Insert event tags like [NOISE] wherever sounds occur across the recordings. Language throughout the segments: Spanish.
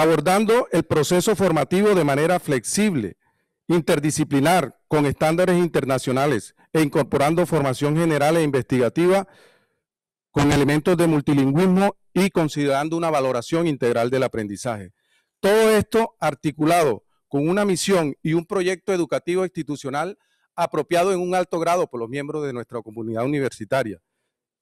abordando el proceso formativo de manera flexible, interdisciplinar, con estándares internacionales e incorporando formación general e investigativa con elementos de multilingüismo y considerando una valoración integral del aprendizaje. Todo esto articulado con una misión y un proyecto educativo institucional apropiado en un alto grado por los miembros de nuestra comunidad universitaria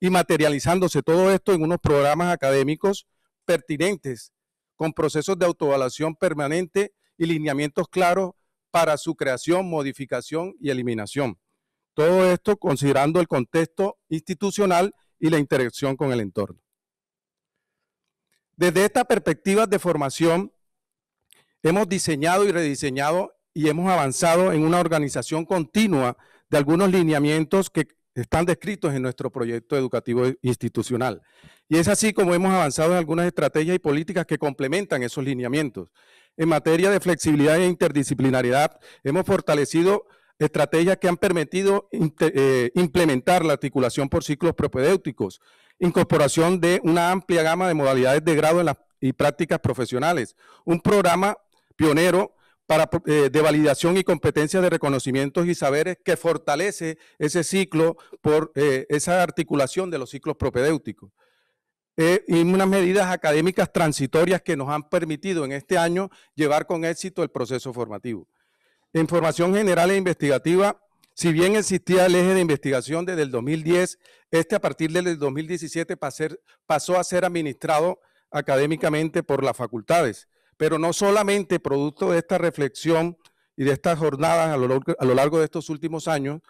y materializándose todo esto en unos programas académicos pertinentes con procesos de autoevaluación permanente y lineamientos claros para su creación, modificación y eliminación. Todo esto considerando el contexto institucional y la interacción con el entorno. Desde esta perspectiva de formación, hemos diseñado y rediseñado y hemos avanzado en una organización continua de algunos lineamientos que están descritos en nuestro proyecto educativo e institucional. Y es así como hemos avanzado en algunas estrategias y políticas que complementan esos lineamientos. En materia de flexibilidad e interdisciplinariedad, hemos fortalecido estrategias que han permitido eh, implementar la articulación por ciclos propedéuticos, incorporación de una amplia gama de modalidades de grado y prácticas profesionales, un programa pionero para, eh, de validación y competencia de reconocimientos y saberes que fortalece ese ciclo por eh, esa articulación de los ciclos propedéuticos. Eh, y unas medidas académicas transitorias que nos han permitido en este año llevar con éxito el proceso formativo. En formación general e investigativa, si bien existía el eje de investigación desde el 2010, este a partir del 2017 pasó a ser administrado académicamente por las facultades. Pero no solamente producto de esta reflexión y de estas jornadas a lo, largo de estos últimos años,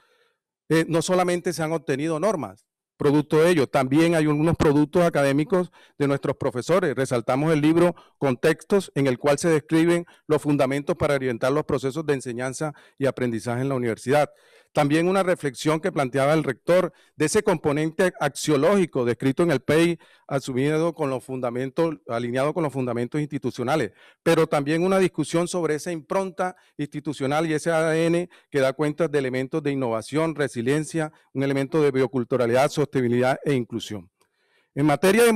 eh, no solamente se han obtenido normas, producto de ello, también hay unos productos académicos de nuestros profesores. Resaltamos el libro Contextos, en el cual se describen los fundamentos para orientar los procesos de enseñanza y aprendizaje en la universidad. También una reflexión que planteaba el rector de ese componente axiológico descrito en el PEI, asumido con los fundamentos, alineado con los fundamentos institucionales, pero también una discusión sobre esa impronta institucional y ese ADN que da cuenta de elementos de innovación, resiliencia, un elemento de bioculturalidad, sostenibilidad e inclusión. En materia de,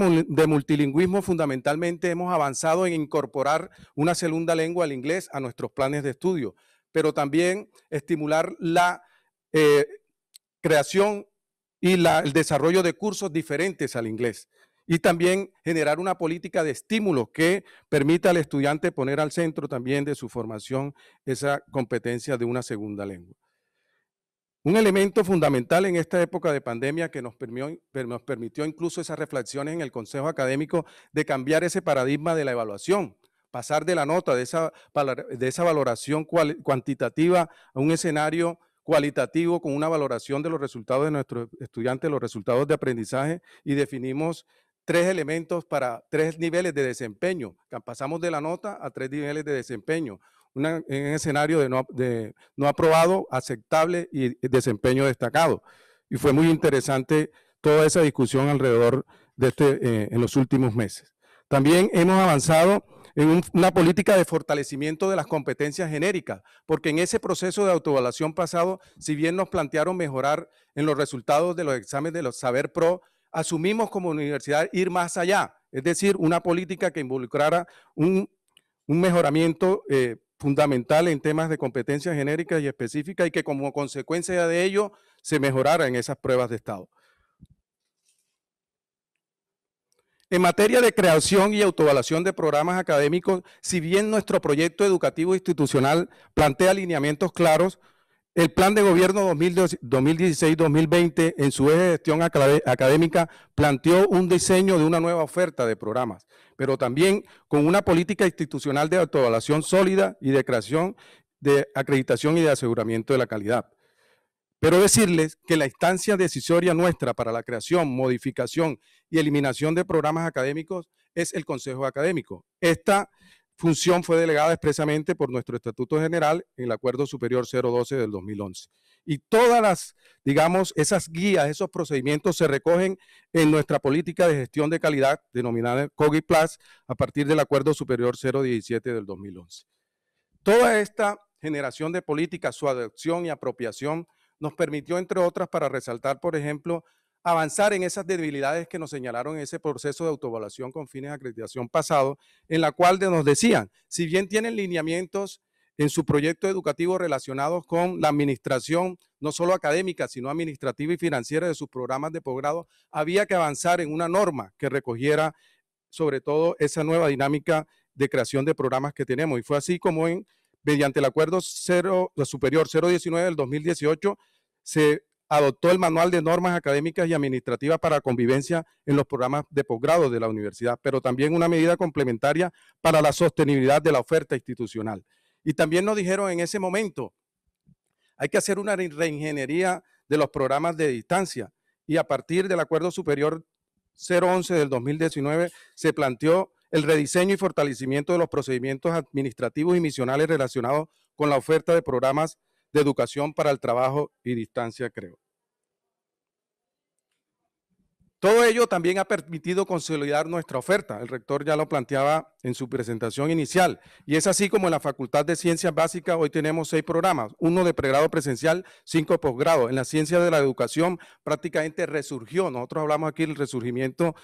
multilingüismo, fundamentalmente hemos avanzado en incorporar una segunda lengua al inglés a nuestros planes de estudio, pero también estimular la eh, creación y el desarrollo de cursos diferentes al inglés. Y también generar una política de estímulo que permita al estudiante poner al centro también de su formación esa competencia de una segunda lengua. Un elemento fundamental en esta época de pandemia que nos permitió, incluso esas reflexiones en el Consejo Académico de cambiar ese paradigma de la evaluación, pasar de la nota, de esa, valoración cuantitativa a un escenario cualitativo con una valoración de los resultados de nuestros estudiantes, los resultados de aprendizaje y definimos tres elementos para tres niveles de desempeño. Pasamos de la nota a tres niveles de desempeño. un escenario de no, aprobado, aceptable y desempeño destacado. Y fue muy interesante toda esa discusión alrededor de este eh, en los últimos meses. También hemos avanzado en una política de fortalecimiento de las competencias genéricas, porque en ese proceso de autoevaluación pasado, si bien nos plantearon mejorar en los resultados de los exámenes de los Saber Pro, asumimos como universidad ir más allá, es decir, una política que involucrara un, mejoramiento eh, fundamental en temas de competencias genéricas y específicas y que como consecuencia de ello se mejorara en esas pruebas de Estado. En materia de creación y autoevaluación de programas académicos, si bien nuestro proyecto educativo institucional plantea alineamientos claros, el plan de gobierno 2016-2020 en su eje de gestión académica planteó un diseño de una nueva oferta de programas, pero también con una política institucional de autoevaluación sólida y de creación de acreditación y de aseguramiento de la calidad. Pero decirles que la instancia decisoria nuestra para la creación, modificación y eliminación de programas académicos es el Consejo Académico. Esta función fue delegada expresamente por nuestro Estatuto General en el Acuerdo Superior 012 del 2011. Y todas las, digamos, esas guías, esos procedimientos se recogen en nuestra política de gestión de calidad denominada COGI Plus a partir del Acuerdo Superior 017 del 2011. Toda esta generación de políticas, su adopción y apropiación nos permitió, entre otras, para resaltar, por ejemplo, avanzar en esas debilidades que nos señalaron en ese proceso de autoevaluación con fines de acreditación pasado, en la cual nos decían, si bien tienen lineamientos en su proyecto educativo relacionados con la administración, no solo académica, sino administrativa y financiera de sus programas de posgrado, había que avanzar en una norma que recogiera sobre todo esa nueva dinámica de creación de programas que tenemos. Y fue así como en mediante el acuerdo cero, superior 019 del 2018, se adoptó el manual de normas académicas y administrativas para convivencia en los programas de posgrado de la universidad, pero también una medida complementaria para la sostenibilidad de la oferta institucional. Y también nos dijeron en ese momento, hay que hacer una reingeniería de los programas de distancia y a partir del acuerdo superior 011 del 2019 se planteó el rediseño y fortalecimiento de los procedimientos administrativos y misionales relacionados con la oferta de programas de educación para el trabajo y distancia, creo. Todo ello también ha permitido consolidar nuestra oferta, el rector ya lo planteaba en su presentación inicial, y es así como en la Facultad de Ciencias Básicas hoy tenemos seis programas, uno de pregrado presencial, cinco de posgrado. En la ciencia de la educación prácticamente resurgió, nosotros hablamos aquí del resurgimiento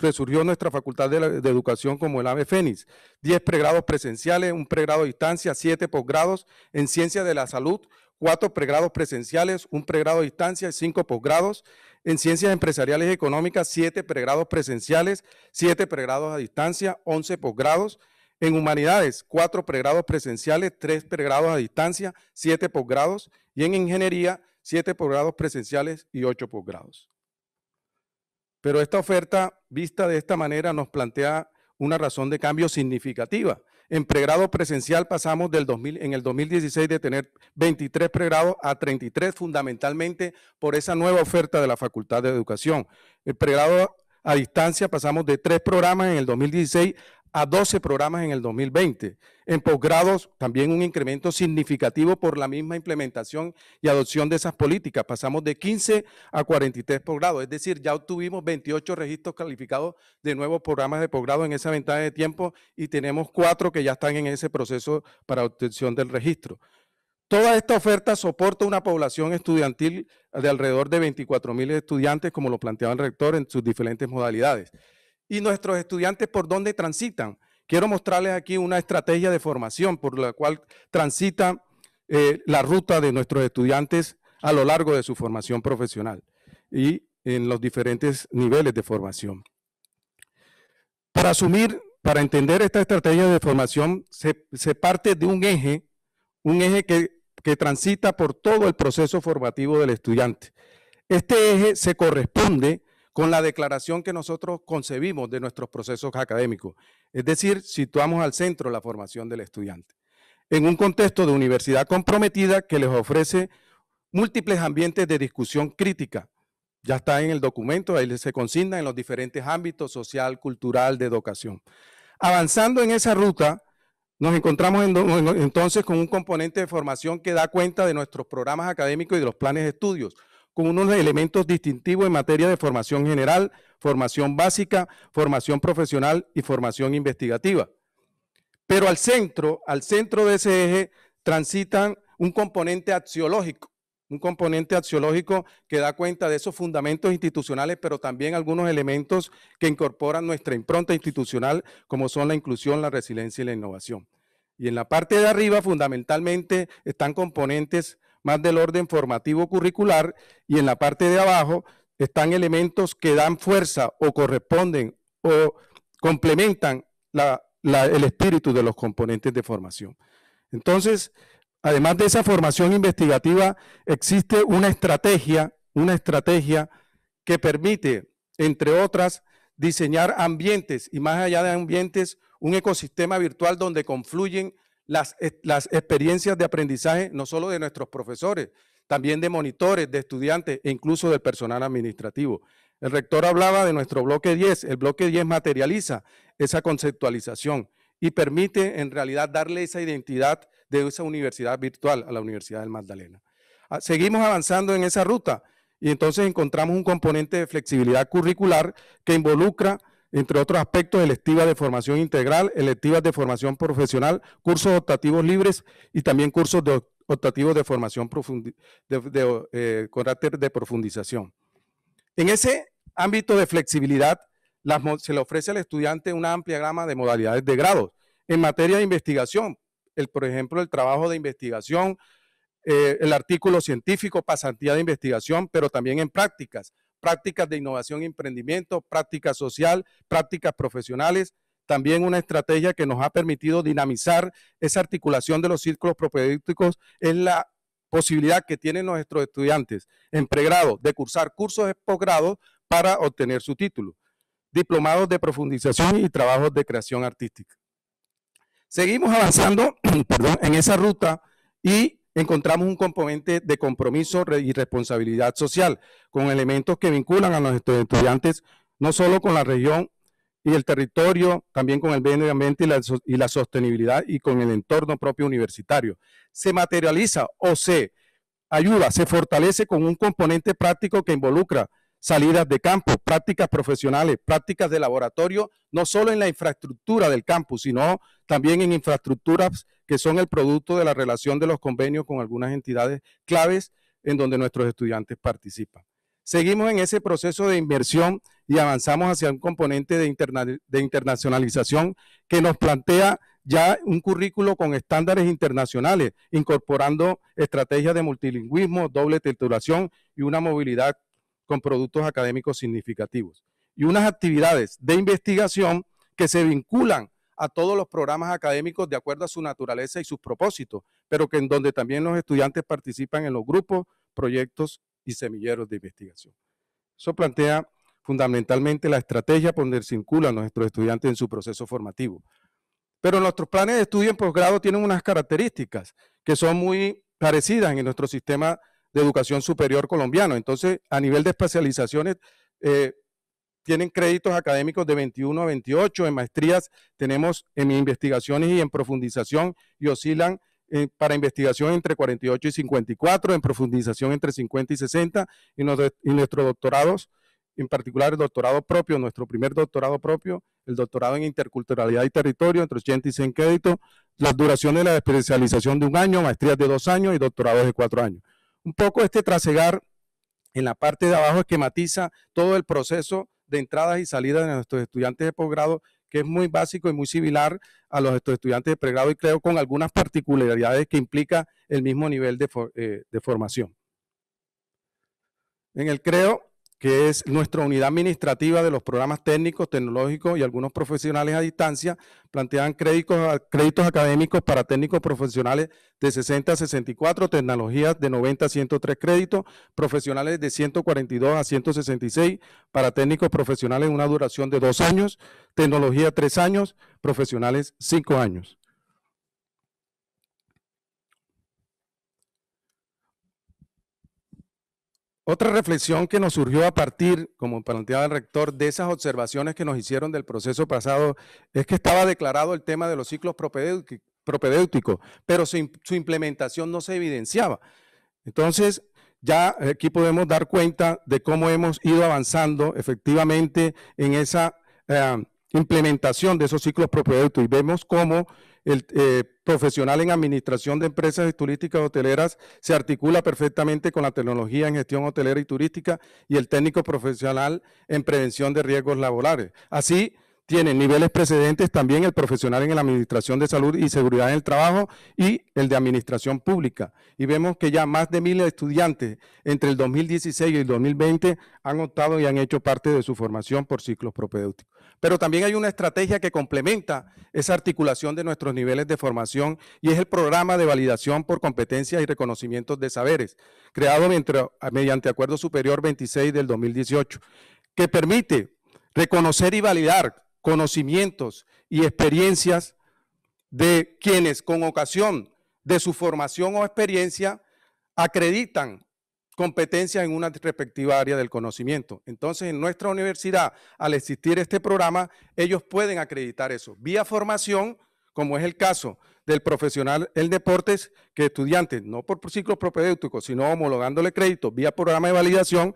resurgió nuestra Facultad de, Educación como el AVE Fénix. 10 pregrados presenciales, un pregrado a distancia, 7 posgrados en Ciencias de la Salud, 4 pregrados presenciales, un pregrado a distancia y 5 posgrados en Ciencias Empresariales y Económicas, 7 pregrados presenciales, 7 pregrados a distancia, 11 posgrados. En Humanidades, 4 pregrados presenciales, 3 pregrados a distancia, 7 posgrados. Y en Ingeniería, 7 posgrados presenciales y 8 posgrados. Pero esta oferta, vista de esta manera, nos plantea una razón de cambio significativa. En pregrado presencial pasamos del 2000, en el 2016 de tener 23 pregrados a 33, fundamentalmente por esa nueva oferta de la Facultad de Educación. El pregrado a distancia pasamos de tres programas en el 2016 a 12 programas en el 2020. En posgrados, también un incremento significativo por la misma implementación y adopción de esas políticas. Pasamos de 15 a 43 posgrados, es decir, ya obtuvimos 28 registros calificados de nuevos programas de posgrado en esa ventana de tiempo y tenemos cuatro que ya están en ese proceso para obtención del registro. Toda esta oferta soporta una población estudiantil de alrededor de 24.000 estudiantes, como lo planteaba el rector, en sus diferentes modalidades y nuestros estudiantes por dónde transitan. Quiero mostrarles aquí una estrategia de formación por la cual transita eh, la ruta de nuestros estudiantes a lo largo de su formación profesional y en los diferentes niveles de formación. Para asumir, para entender esta estrategia de formación, se, parte de un eje, un eje que, que transita por todo el proceso formativo del estudiante. Este eje se corresponde con la declaración que nosotros concebimos de nuestros procesos académicos. Es decir, situamos al centro la formación del estudiante, en un contexto de universidad comprometida que les ofrece múltiples ambientes de discusión crítica. Ya está en el documento, ahí se consigna en los diferentes ámbitos social, cultural, de educación. Avanzando en esa ruta, nos encontramos entonces con un componente de formación que da cuenta de nuestros programas académicos y de los planes de estudios, con unos elementos distintivos en materia de formación general, formación básica, formación profesional y formación investigativa. Pero al centro, al centro de ese eje, transitan un componente axiológico, un componente axiológico que da cuenta de esos fundamentos institucionales, pero también algunos elementos que incorporan nuestra impronta institucional, como son la inclusión, la resiliencia y la innovación. Y en la parte de arriba, fundamentalmente, están componentes más del orden formativo curricular y en la parte de abajo están elementos que dan fuerza o corresponden o complementan el espíritu de los componentes de formación. Entonces, además de esa formación investigativa, existe una estrategia, una estrategia que permite, entre otras, diseñar ambientes y más allá de ambientes, un ecosistema virtual donde confluyen las, experiencias de aprendizaje, no solo de nuestros profesores, también de monitores, de estudiantes e incluso del personal administrativo. El rector hablaba de nuestro bloque 10. El bloque 10 materializa esa conceptualización y permite en realidad darle esa identidad de esa universidad virtual a la Universidad del Magdalena. Ah, seguimos avanzando en esa ruta y entonces encontramos un componente de flexibilidad curricular que involucra entre otros aspectos, electivas de formación integral, electivas de formación profesional, cursos optativos libres y también cursos de optativos de formación de, eh, carácter de profundización. En ese ámbito de flexibilidad, se le ofrece al estudiante una amplia gama de modalidades de grados. En materia de investigación, el, por ejemplo, el trabajo de investigación, eh, el artículo científico, pasantía de investigación, pero también en prácticas, prácticas de innovación y emprendimiento, prácticas social, prácticas profesionales, también una estrategia que nos ha permitido dinamizar esa articulación de los círculos propedéuticos es la posibilidad que tienen nuestros estudiantes en pregrado de cursar cursos de posgrado para obtener su título, diplomados de profundización y trabajos de creación artística. Seguimos avanzando [CLEARS THROAT] en esa ruta y encontramos un componente de compromiso y responsabilidad social, con elementos que vinculan a los estudiantes no solo con la región y el territorio, también con el medio ambiente y la, y la sostenibilidad y con el entorno propio universitario. Se materializa o se ayuda, se fortalece con un componente práctico que involucra salidas de campo, prácticas profesionales, prácticas de laboratorio, no solo en la infraestructura del campus, sino también en infraestructuras que son el producto de la relación de los convenios con algunas entidades claves en donde nuestros estudiantes participan. Seguimos en ese proceso de inversión y avanzamos hacia un componente de, de internacionalización que nos plantea ya un currículo con estándares internacionales, incorporando estrategias de multilingüismo, doble titulación y una movilidad con productos académicos significativos y unas actividades de investigación que se vinculan a todos los programas académicos de acuerdo a su naturaleza y sus propósitos, pero que en donde también los estudiantes participan en los grupos, proyectos y semilleros de investigación. Eso plantea fundamentalmente la estrategia por donde a nuestros estudiantes en su proceso formativo. Pero nuestros planes de estudio en posgrado tienen unas características que son muy parecidas en nuestro sistema de educación superior colombiano. Entonces, a nivel de especializaciones, eh, tienen créditos académicos de 21 a 28, en maestrías tenemos en investigaciones y en profundización y oscilan eh, para investigación entre 48 y 54, en profundización entre 50 y 60, y, y nuestros doctorados, en particular el doctorado propio, nuestro primer doctorado propio, el doctorado en interculturalidad y territorio, entre 80 y 100 créditos, las duraciones de la especialización de un año, maestrías de dos años y doctorados de cuatro años. Un poco este trasegar en la parte de abajo esquematiza todo el proceso de entradas y salidas de nuestros estudiantes de posgrado, que es muy básico y muy similar a los estudiantes de pregrado y creo con algunas particularidades que implica el mismo nivel de, eh, de formación. En el CREO que es nuestra unidad administrativa de los programas técnicos, tecnológicos y algunos profesionales a distancia, plantean créditos, créditos académicos para técnicos profesionales de 60 a 64, tecnologías de 90 a 103 créditos, profesionales de 142 a 166, para técnicos profesionales una duración de dos años, tecnología tres años, profesionales cinco años. Otra reflexión que nos surgió a partir, como planteaba el rector, de esas observaciones que nos hicieron del proceso pasado, es que estaba declarado el tema de los ciclos propedéuticos, pero su, implementación no se evidenciaba. Entonces, ya aquí podemos dar cuenta de cómo hemos ido avanzando efectivamente en esa eh, implementación de esos ciclos propedéuticos y vemos cómo el eh, profesional en administración de empresas turísticas hoteleras se articula perfectamente con la tecnología en gestión hotelera y turística y el técnico profesional en prevención de riesgos laborales. Así, tienen niveles precedentes también el profesional en la Administración de Salud y Seguridad en el Trabajo y el de Administración Pública. Y vemos que ya más de mil estudiantes entre el 2016 y el 2020 han optado y han hecho parte de su formación por ciclos propedéuticos. Pero también hay una estrategia que complementa esa articulación de nuestros niveles de formación y es el programa de validación por competencias y reconocimientos de saberes, creado mediante Acuerdo Superior 26 del 2018, que permite reconocer y validar conocimientos y experiencias de quienes con ocasión de su formación o experiencia acreditan competencias en una respectiva área del conocimiento. Entonces, en nuestra universidad, al existir este programa, ellos pueden acreditar eso, vía formación, como es el caso del profesional en deportes, que estudiantes, no por ciclo propedéuticos, sino homologándole crédito vía programa de validación,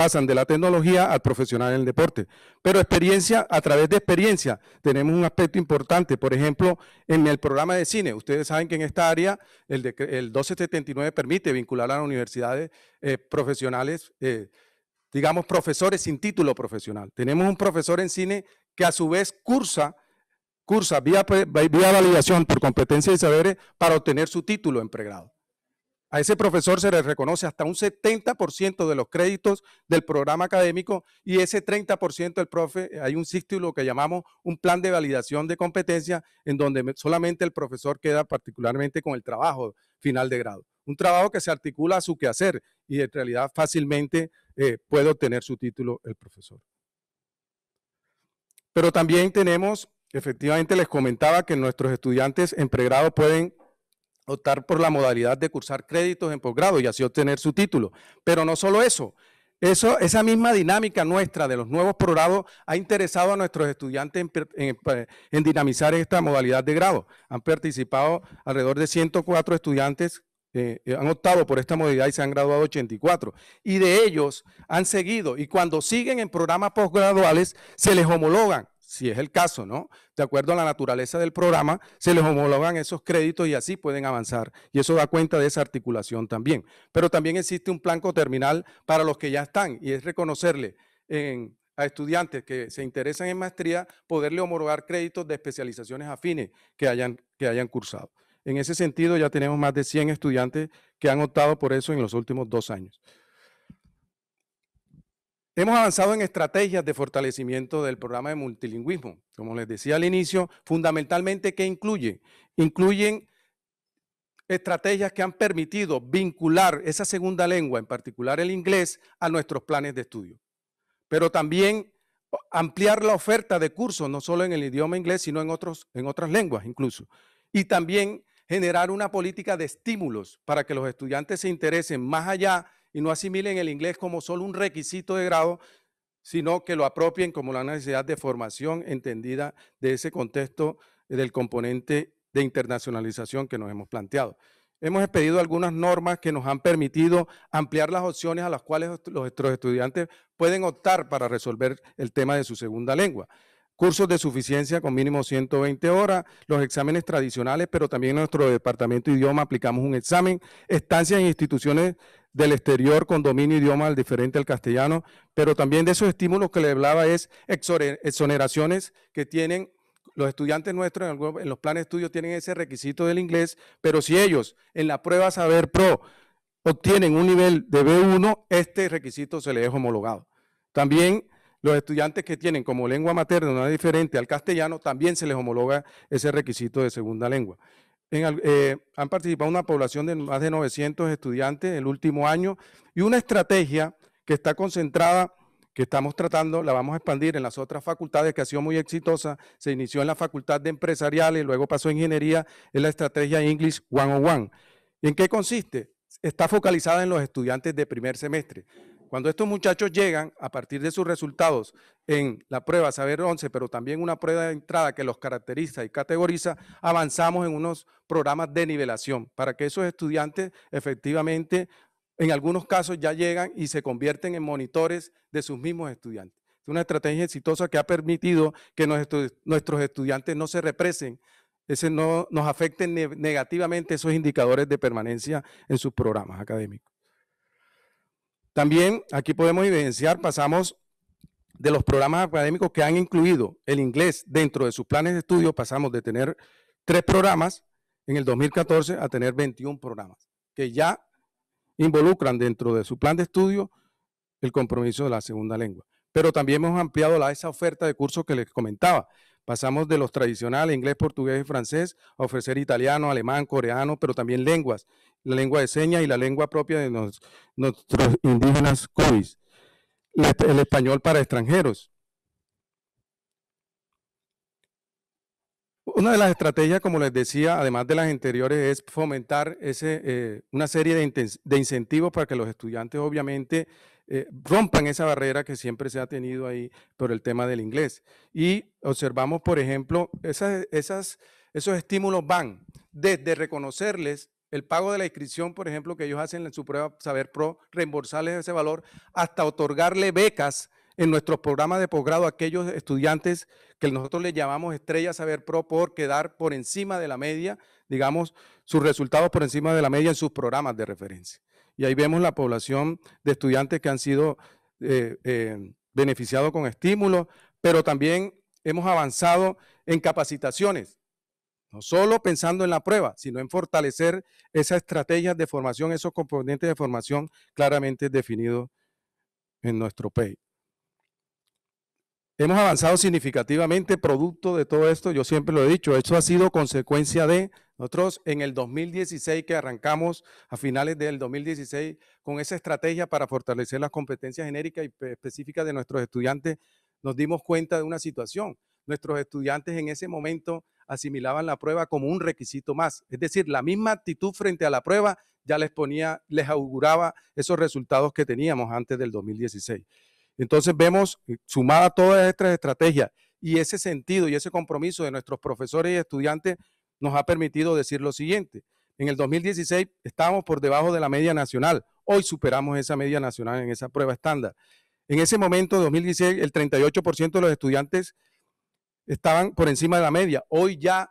pasan de la tecnología al profesional en el deporte. Pero experiencia, a través de experiencia, tenemos un aspecto importante. Por ejemplo, en el programa de cine, ustedes saben que en esta área el, de, el 1279 permite vincular a las universidades eh, profesionales, eh, digamos, profesores sin título profesional. Tenemos un profesor en cine que a su vez cursa cursa vía, pues, vía validación por competencia y saberes para obtener su título en pregrado. A ese profesor se le reconoce hasta un 70% de los créditos del programa académico y ese 30% del profe, eh, hay un lo que llamamos un plan de validación de competencia en donde solamente el profesor queda particularmente con el trabajo final de grado. Un trabajo que se articula a su quehacer y en realidad fácilmente eh, puede obtener su título el profesor. Pero también tenemos, efectivamente les comentaba que nuestros estudiantes en pregrado pueden optar por la modalidad de cursar créditos en posgrado y así obtener su título. Pero no solo eso, eso, esa misma dinámica nuestra de los nuevos programas ha interesado a nuestros estudiantes en, dinamizar esta modalidad de grado. Han participado alrededor de 104 estudiantes, eh, eh, han optado por esta modalidad y se han graduado 84. Y de ellos han seguido, y cuando siguen en programas posgraduales, se les homologan si es el caso, ¿no? De acuerdo a la naturaleza del programa, se les homologan esos créditos y así pueden avanzar. Y eso da cuenta de esa articulación también. Pero también existe un plan coterminal para los que ya están y es reconocerle a estudiantes que se interesan en maestría, poderle homologar créditos de especializaciones afines que hayan, que hayan cursado. En ese sentido, ya tenemos más de 100 estudiantes que han optado por eso en los últimos dos años. Hemos avanzado en estrategias de fortalecimiento del programa de multilingüismo. Como les decía al inicio, fundamentalmente, ¿qué incluye? Incluyen estrategias que han permitido vincular esa segunda lengua, en particular el inglés, a nuestros planes de estudio. Pero también ampliar la oferta de cursos, no solo en el idioma inglés, sino en, otros, en otras lenguas incluso. Y también generar una política de estímulos para que los estudiantes se interesen más allá y no asimilen el inglés como solo un requisito de grado, sino que lo apropien como la necesidad de formación entendida de ese contexto del componente de internacionalización que nos hemos planteado. Hemos expedido algunas normas que nos han permitido ampliar las opciones a las cuales nuestros estudiantes pueden optar para resolver el tema de su segunda lengua. Cursos de suficiencia con mínimo 120 horas, los exámenes tradicionales, pero también en nuestro departamento de idioma aplicamos un examen, estancias en instituciones del exterior con dominio idioma diferente al castellano, pero también de esos estímulos que le hablaba es exoneraciones que tienen los estudiantes nuestros en, los planes de estudio tienen ese requisito del inglés, pero si ellos en la prueba Saber Pro obtienen un nivel de B1, este requisito se les es homologado. También los estudiantes que tienen como lengua materna una diferente al castellano, también se les homologa ese requisito de segunda lengua. Eh, han participado una población de más de 900 estudiantes el último año y una estrategia que está concentrada, que estamos tratando, la vamos a expandir en las otras facultades que ha sido muy exitosa, se inició en la Facultad de Empresariales, luego pasó a Ingeniería, es la estrategia English 101. en qué consiste? Está focalizada en los estudiantes de primer semestre. Cuando estos muchachos llegan, a partir de sus resultados en la prueba Saber 11, pero también una prueba de entrada que los caracteriza y categoriza, avanzamos en unos programas de nivelación para que esos estudiantes efectivamente, en algunos casos ya llegan y se convierten en monitores de sus mismos estudiantes. Es una estrategia exitosa que ha permitido que nuestros estudiantes no se represen, ese no nos afecten negativamente esos indicadores de permanencia en sus programas académicos. También aquí podemos evidenciar, pasamos de los programas académicos que han incluido el inglés dentro de sus planes de estudio, pasamos de tener tres programas en el 2014 a tener 21 programas que ya involucran dentro de su plan de estudio el compromiso de la segunda lengua. Pero también hemos ampliado la, esa oferta de cursos que les comentaba. Pasamos de los tradicionales, inglés, portugués y francés, a ofrecer italiano, alemán, coreano, pero también lenguas, la lengua de señas y la lengua propia de nuestros indígenas cubis, el español para extranjeros. Una de las estrategias, como les decía, además de las anteriores, es fomentar ese, eh, una serie de, incentivos para que los estudiantes obviamente eh, rompan esa barrera que siempre se ha tenido ahí por el tema del inglés. Y observamos, por ejemplo, esos estímulos van desde reconocerles el pago de la inscripción, por ejemplo, que ellos hacen en su prueba Saber Pro, reembolsarles ese valor, hasta otorgarle becas en nuestros programas de posgrado a aquellos estudiantes que nosotros les llamamos estrellas Saber Pro por quedar por encima de la media, digamos, sus resultados por encima de la media en sus programas de referencia. Y ahí vemos la población de estudiantes que han sido eh, eh, beneficiados con estímulos, pero también hemos avanzado en capacitaciones, no solo pensando en la prueba, sino en fortalecer esas estrategias de formación, esos componentes de formación claramente definidos en nuestro país. Hemos avanzado significativamente producto de todo esto, yo siempre lo he dicho, eso ha sido consecuencia de nosotros en el 2016 que arrancamos a finales del 2016 con esa estrategia para fortalecer las competencias genéricas y específicas de nuestros estudiantes, nos dimos cuenta de una situación. Nuestros estudiantes en ese momento asimilaban la prueba como un requisito más, es decir, la misma actitud frente a la prueba ya les ponía, les auguraba esos resultados que teníamos antes del 2016. Entonces vemos eh, sumada todas estas estrategias y ese sentido y ese compromiso de nuestros profesores y estudiantes nos ha permitido decir lo siguiente. En el 2016 estábamos por debajo de la media nacional. Hoy superamos esa media nacional en esa prueba estándar. En ese momento, 2016, el 38% de los estudiantes estaban por encima de la media. Hoy ya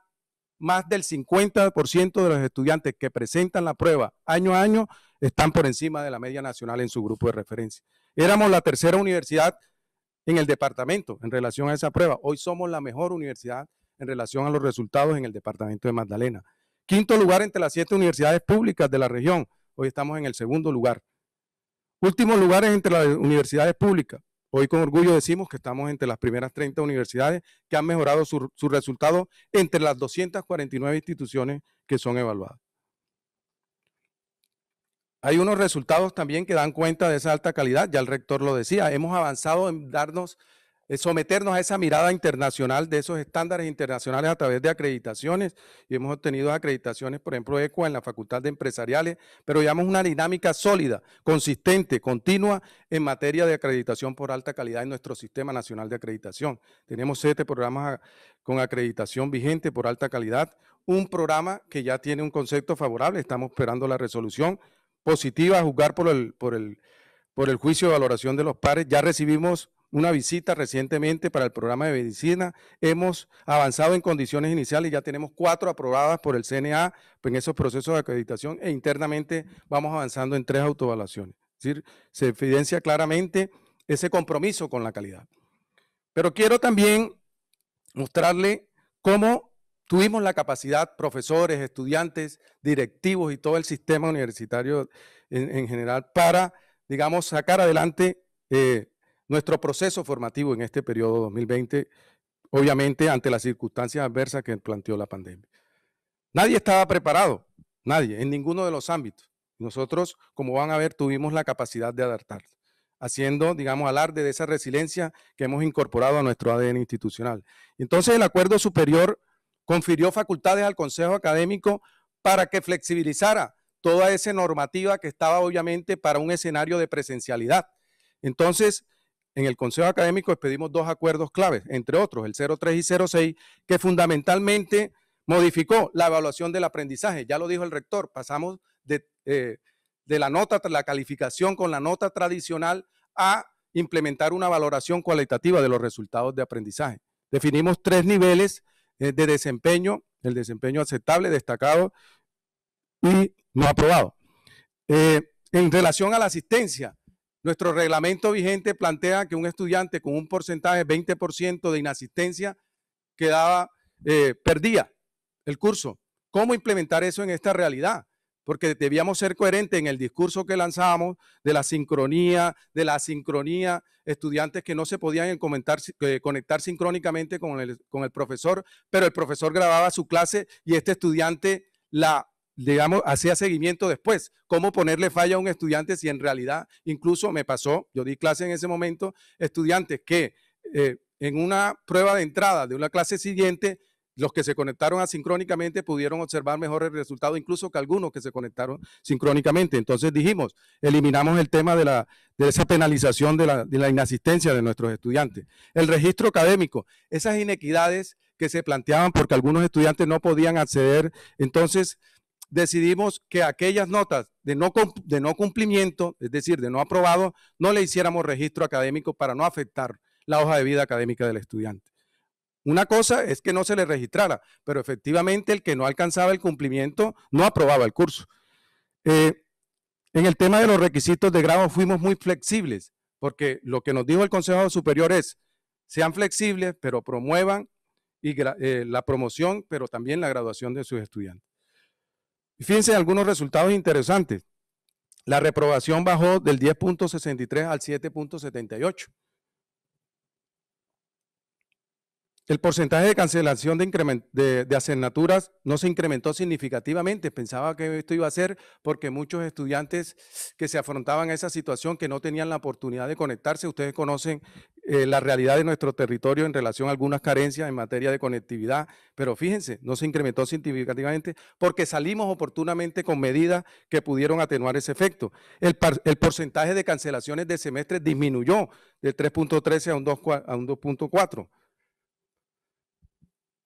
más del 50% de los estudiantes que presentan la prueba año a año están por encima de la media nacional en su grupo de referencia. Éramos la tercera universidad en el departamento en relación a esa prueba. Hoy somos la mejor universidad en relación a los resultados en el departamento de Magdalena. Quinto lugar entre las siete universidades públicas de la región. Hoy estamos en el segundo lugar. Últimos lugares entre las universidades públicas. Hoy con orgullo decimos que estamos entre las primeras 30 universidades que han mejorado sus su resultados entre las 249 instituciones que son evaluadas. Hay unos resultados también que dan cuenta de esa alta calidad, ya el rector lo decía, hemos avanzado en darnos, eh, someternos a esa mirada internacional de esos estándares internacionales a través de acreditaciones y hemos obtenido acreditaciones, por ejemplo, ECUA en la Facultad de Empresariales, pero llevamos una dinámica sólida, consistente, continua en materia de acreditación por alta calidad en nuestro Sistema Nacional de Acreditación. Tenemos siete programas con acreditación vigente por alta calidad, un programa que ya tiene un concepto favorable, estamos esperando la resolución positiva a juzgar por el, por, el, por el juicio de valoración de los pares. Ya recibimos una visita recientemente para el programa de medicina. Hemos avanzado en condiciones iniciales, ya tenemos cuatro aprobadas por el CNA en esos procesos de acreditación e internamente vamos avanzando en tres autoevaluaciones. Es decir, se evidencia claramente ese compromiso con la calidad. Pero quiero también mostrarle cómo Tuvimos la capacidad, profesores, estudiantes, directivos y todo el sistema universitario en, general, para, digamos, sacar adelante eh, nuestro proceso formativo en este periodo 2020, obviamente ante las circunstancias adversas que planteó la pandemia. Nadie estaba preparado, nadie, en ninguno de los ámbitos. Nosotros, como van a ver, tuvimos la capacidad de adaptar, haciendo, digamos, alarde de esa resiliencia que hemos incorporado a nuestro ADN institucional. Entonces, el acuerdo superior confirió facultades al Consejo Académico para que flexibilizara toda esa normativa que estaba obviamente para un escenario de presencialidad. Entonces, en el Consejo Académico expedimos dos acuerdos claves, entre otros el 03 y 06, que fundamentalmente modificó la evaluación del aprendizaje. Ya lo dijo el rector, pasamos de, eh, de la nota, la calificación con la nota tradicional a implementar una valoración cualitativa de los resultados de aprendizaje. Definimos tres niveles eh, de desempeño, el desempeño aceptable, destacado y no aprobado. Eh, en relación a la asistencia, nuestro reglamento vigente plantea que un estudiante con un porcentaje 20% de inasistencia quedaba, eh, perdía el curso. ¿Cómo implementar eso en esta realidad? porque debíamos ser coherentes en el discurso que lanzamos de la sincronía, de la sincronía, estudiantes que no se podían eh, conectar sincrónicamente con el, con el profesor, pero el profesor grababa su clase y este estudiante la digamos, hacía seguimiento después. ¿Cómo ponerle falla a un estudiante si en realidad, incluso me pasó, yo di clase en ese momento, estudiantes que eh, en una prueba de entrada de una clase siguiente los que se conectaron asincrónicamente pudieron observar mejores resultados, incluso que algunos que se conectaron sincrónicamente. Entonces dijimos, eliminamos el tema de, la, de esa penalización de la, de la inasistencia de nuestros estudiantes. El registro académico, esas inequidades que se planteaban porque algunos estudiantes no podían acceder. Entonces, decidimos que aquellas notas de no, de no cumplimiento, es decir, de no aprobado, no le hiciéramos registro académico para no afectar la hoja de vida académica del estudiante. Una cosa es que no se le registrara, pero efectivamente el que no alcanzaba el cumplimiento no aprobaba el curso. Eh, en el tema de los requisitos de grado fuimos muy flexibles, porque lo que nos dijo el Consejo Superior es, sean flexibles, pero promuevan eh, la promoción, pero también la graduación de sus estudiantes. fíjense algunos resultados interesantes. La reprobación bajó del 10.63 al 7.78. El porcentaje de cancelación de, de, de, asignaturas no se incrementó significativamente. Pensaba que esto iba a ser porque muchos estudiantes que se afrontaban a esa situación, que no tenían la oportunidad de conectarse, ustedes conocen eh, la realidad de nuestro territorio en relación a algunas carencias en materia de conectividad, pero fíjense, no se incrementó significativamente porque salimos oportunamente con medidas que pudieron atenuar ese efecto. El, el porcentaje de cancelaciones de semestre disminuyó del 3.13 a un 2.4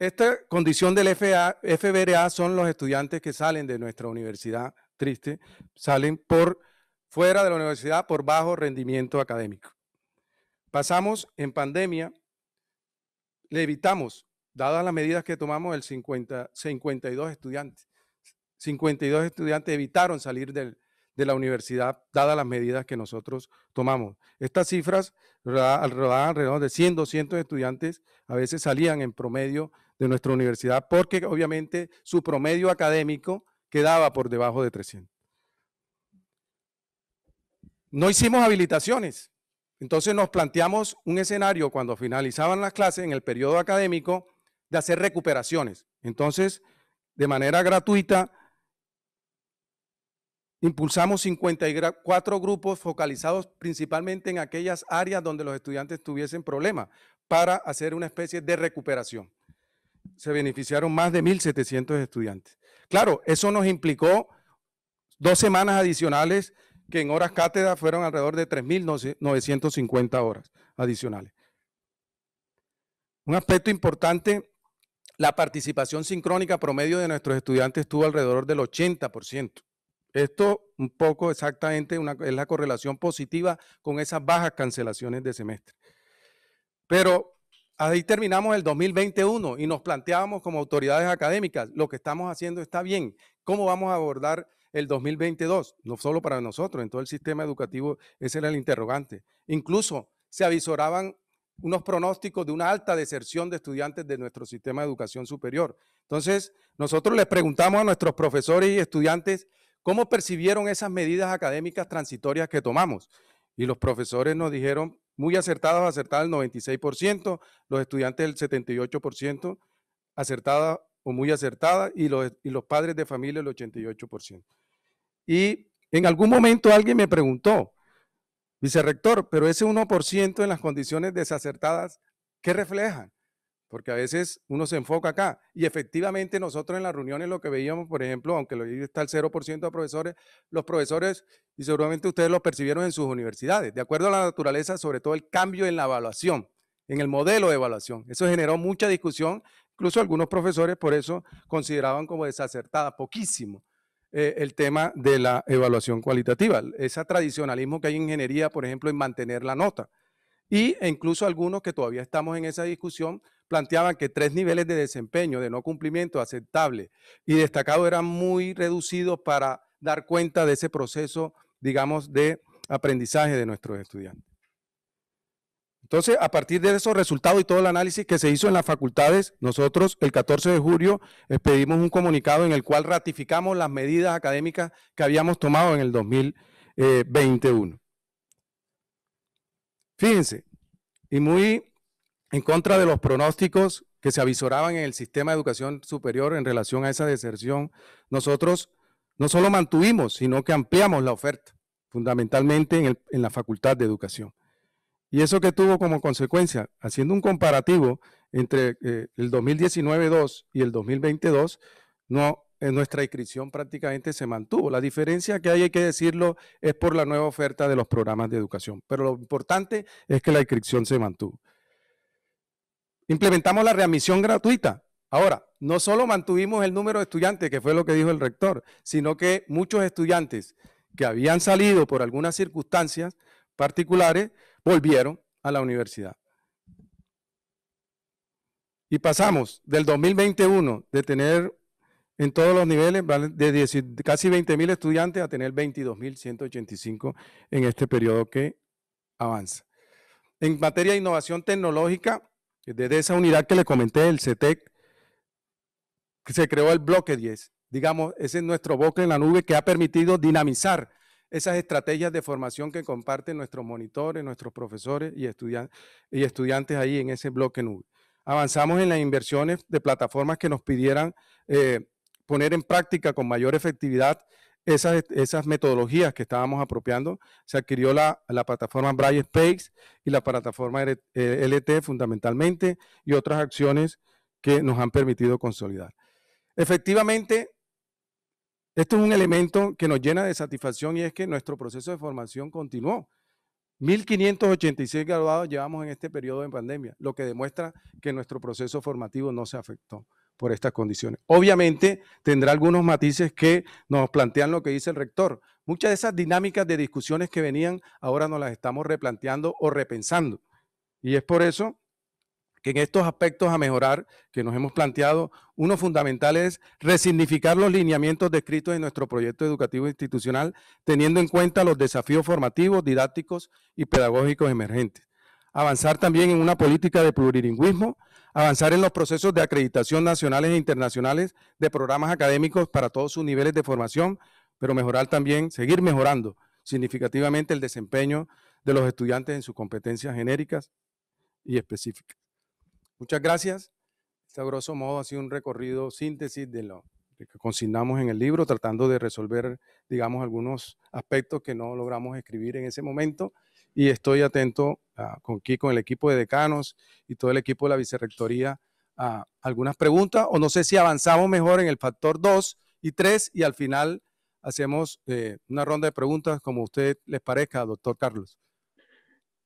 esta condición del FBRA son los estudiantes que salen de nuestra universidad, triste, salen por fuera de la universidad por bajo rendimiento académico. Pasamos en pandemia, le evitamos, dadas las medidas que tomamos, el 52 estudiantes. 52 estudiantes evitaron salir de la universidad, dadas las medidas que nosotros tomamos. Estas cifras alrededor de 100, 200 estudiantes, a veces salían en promedio de nuestra universidad, porque obviamente su promedio académico quedaba por debajo de 300. No hicimos habilitaciones. Entonces nos planteamos un escenario cuando finalizaban las clases en el periodo académico de hacer recuperaciones. Entonces, de manera gratuita, impulsamos 54 grupos focalizados principalmente en aquellas áreas donde los estudiantes tuviesen problemas para hacer una especie de recuperación se beneficiaron más de 1.700 estudiantes. Claro, eso nos implicó dos semanas adicionales que en horas cátedra fueron alrededor de 3.950 horas adicionales. Un aspecto importante, la participación sincrónica promedio de nuestros estudiantes estuvo alrededor del 80%. Esto un poco exactamente es la correlación positiva con esas bajas cancelaciones de semestre. Pero Ahí terminamos el 2021 y nos planteábamos como autoridades académicas, lo que estamos haciendo está bien, ¿cómo vamos a abordar el 2022? No solo para nosotros, en todo el sistema educativo, ese era el interrogante. Incluso se avisoraban unos pronósticos de una alta deserción de estudiantes de nuestro sistema de educación superior. Entonces, nosotros les preguntamos a nuestros profesores y estudiantes cómo percibieron esas medidas académicas transitorias que tomamos. Y los profesores nos dijeron muy acertados, acertadas el 96%, los estudiantes el 78%, acertada o muy acertada y los, y los padres de familia el 88%. Y en algún momento alguien me preguntó, vicerrector, pero ese 1% en las condiciones desacertadas, ¿qué reflejan? porque a veces uno se enfoca acá. Y efectivamente nosotros en las reuniones lo que veíamos, por ejemplo, aunque lo está el 0% de profesores, los profesores, y seguramente ustedes lo percibieron en sus universidades, de acuerdo a la naturaleza, sobre todo el cambio en la evaluación, en el modelo de evaluación. Eso generó mucha discusión, incluso algunos profesores por eso consideraban como desacertada, poquísimo. Eh, el tema de la evaluación cualitativa, ese tradicionalismo que hay en ingeniería, por ejemplo, en mantener la nota. Y e incluso algunos que todavía estamos en esa discusión planteaban que tres niveles de desempeño de no cumplimiento aceptable y destacado eran muy reducidos para dar cuenta de ese proceso, digamos, de aprendizaje de nuestros estudiantes. Entonces, a partir de esos resultados y todo el análisis que se hizo en las facultades, nosotros el 14 de julio pedimos un comunicado en el cual ratificamos las medidas académicas que habíamos tomado en el 2021. Eh, Fíjense, y muy en contra de los pronósticos que se avisoraban en el sistema de educación superior en relación a esa deserción, nosotros no solo mantuvimos, sino que ampliamos la oferta, fundamentalmente en, la Facultad de Educación. ¿Y eso que tuvo como consecuencia? Haciendo un comparativo entre eh, el 2019-2 y el 2022, no, en nuestra inscripción prácticamente se mantuvo. La diferencia que hay, hay que decirlo, es por la nueva oferta de los programas de educación. Pero lo importante es que la inscripción se mantuvo. Implementamos la readmisión gratuita. Ahora, no solo mantuvimos el número de estudiantes, que fue lo que dijo el rector, sino que muchos estudiantes que habían salido por algunas circunstancias particulares volvieron a la universidad. Y pasamos del 2021 de tener en todos los niveles de casi 20.000 estudiantes a tener 22.185 en este periodo que avanza. En materia de innovación tecnológica, desde esa unidad que le comenté, el CETEC, e se creó el bloque 10. Digamos, ese es nuestro bloque en la nube que ha permitido dinamizar esas estrategias de formación que comparten nuestros monitores, nuestros profesores y, y estudiantes ahí en ese bloque nube. Avanzamos en las inversiones de plataformas que nos pidieran eh, poner en práctica con mayor efectividad esas, metodologías que estábamos apropiando. Se adquirió la, plataforma Brightspace Space y la plataforma LT eh, fundamentalmente y otras acciones que nos han permitido consolidar. Efectivamente, esto es un elemento que nos llena de satisfacción y es que nuestro proceso de formación continuó. 1.586 graduados llevamos en este periodo de pandemia, lo que demuestra que nuestro proceso formativo no se afectó por estas condiciones. Obviamente tendrá algunos matices que nos plantean lo que dice el rector. Muchas de esas dinámicas de discusiones que venían ahora nos las estamos replanteando o repensando. Y es por eso que en estos aspectos a mejorar que nos hemos planteado, uno fundamental es resignificar los lineamientos descritos en nuestro proyecto educativo institucional, teniendo en cuenta los desafíos formativos, didácticos y pedagógicos emergentes. Avanzar también en una política de plurilingüismo avanzar en los procesos de acreditación nacionales e internacionales de programas académicos para todos sus niveles de formación, pero mejorar también, seguir mejorando significativamente el desempeño de los estudiantes en sus competencias genéricas y específicas. Muchas gracias. Este grosso modo ha sido un recorrido síntesis de lo que consignamos en el libro, tratando de resolver, digamos, algunos aspectos que no logramos escribir en ese momento y estoy atento ah, aquí con el equipo de decanos y todo el equipo de la vicerrectoría a algunas preguntas o no sé si avanzamos mejor en el factor 2 y 3 y al final hacemos eh, una ronda de preguntas como a usted les parezca, doctor Carlos.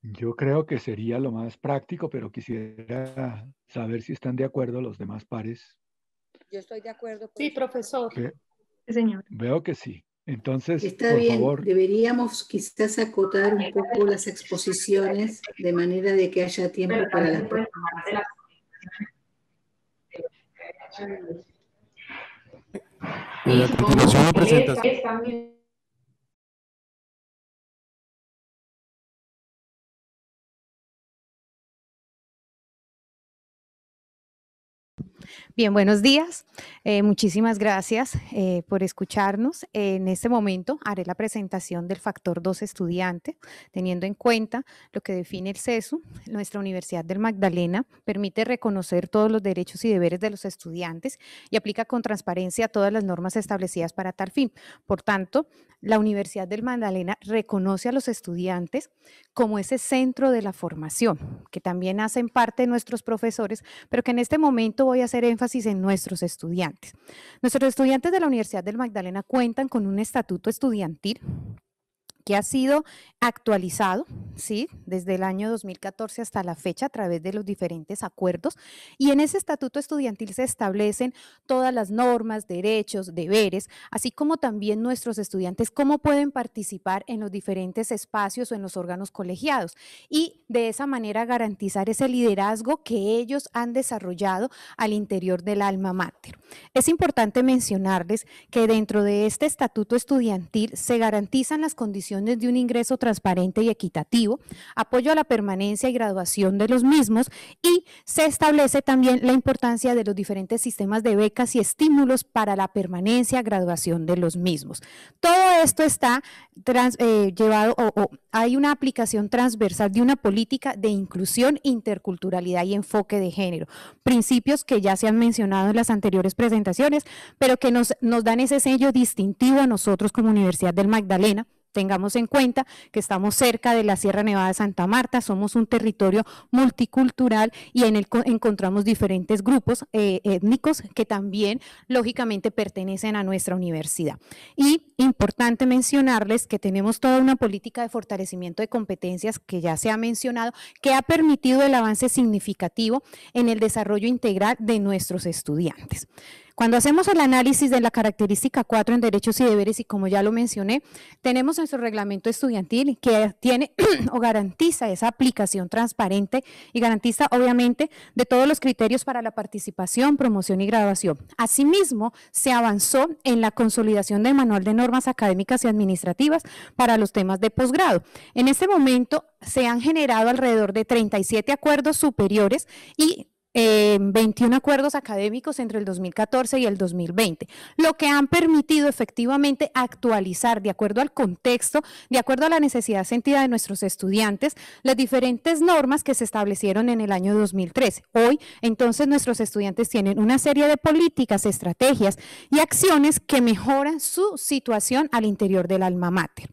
Yo creo que sería lo más práctico, pero quisiera saber si están de acuerdo los demás pares. Yo estoy de acuerdo. sí, profesor. señor. Veo que sí. Entonces, Está bien, deberíamos quizás acotar un poco las exposiciones de manera de que haya tiempo para las próximas. La continuación Bien, buenos días. Eh, muchísimas gracias eh, por escucharnos. En este momento haré la presentación del factor 2 estudiante, teniendo en cuenta lo que define el CESU. Nuestra Universidad del Magdalena permite reconocer todos los derechos y deberes de los estudiantes y aplica con transparencia todas las normas establecidas para tal fin. Por tanto, la Universidad del Magdalena reconoce a los estudiantes como ese centro de la formación, que también hacen parte de nuestros profesores, pero que en este momento voy a hacer énfasis en nuestros estudiantes. Nuestros estudiantes de la Universidad del Magdalena cuentan con un estatuto estudiantil que ha sido actualizado, ¿sí? Desde el año 2014 hasta la fecha a través de los diferentes acuerdos. Y en ese estatuto estudiantil se establecen todas las normas, derechos, deberes, así como también nuestros estudiantes, cómo pueden participar en los diferentes espacios o en los órganos colegiados. Y de esa manera garantizar ese liderazgo que ellos han desarrollado al interior del alma mater. Es importante mencionarles que dentro de este estatuto estudiantil se garantizan las condiciones de un ingreso transparente y equitativo, apoyo a la permanencia y graduación de los mismos y se establece también la importancia de los diferentes sistemas de becas y estímulos para la permanencia, y graduación de los mismos. Todo esto está eh, llevado o, o hay una aplicación transversal de una política de inclusión, interculturalidad y enfoque de género, principios que ya se han mencionado en las anteriores presentaciones, pero que nos dan ese sello distintivo a nosotros como Universidad del Magdalena tengamos en cuenta que estamos cerca de la Sierra Nevada de Santa Marta, somos un territorio multicultural y en él encontramos diferentes grupos eh, étnicos que también lógicamente pertenecen a nuestra universidad. Y importante mencionarles que tenemos toda una política de fortalecimiento de competencias que ya se ha mencionado, que ha permitido el avance significativo en el desarrollo integral de nuestros estudiantes. Cuando hacemos el análisis de la característica 4 en derechos y deberes, y como ya lo mencioné, tenemos nuestro reglamento estudiantil que tiene [CLEARS THROAT] o garantiza esa aplicación transparente y garantiza, obviamente, de todos los criterios para la participación, promoción y graduación. Asimismo, se avanzó en la consolidación del manual de normas académicas y administrativas para los temas de posgrado. En este momento se han generado alrededor de 37 acuerdos superiores y 21 acuerdos académicos entre el 2014 y el 2020, lo que han permitido efectivamente actualizar de acuerdo al contexto, de acuerdo a la necesidad sentida de nuestros estudiantes, las diferentes normas que se establecieron en el año 2013. Hoy, entonces, nuestros estudiantes tienen una serie de políticas, estrategias y acciones que mejoran su situación al interior del alma mater.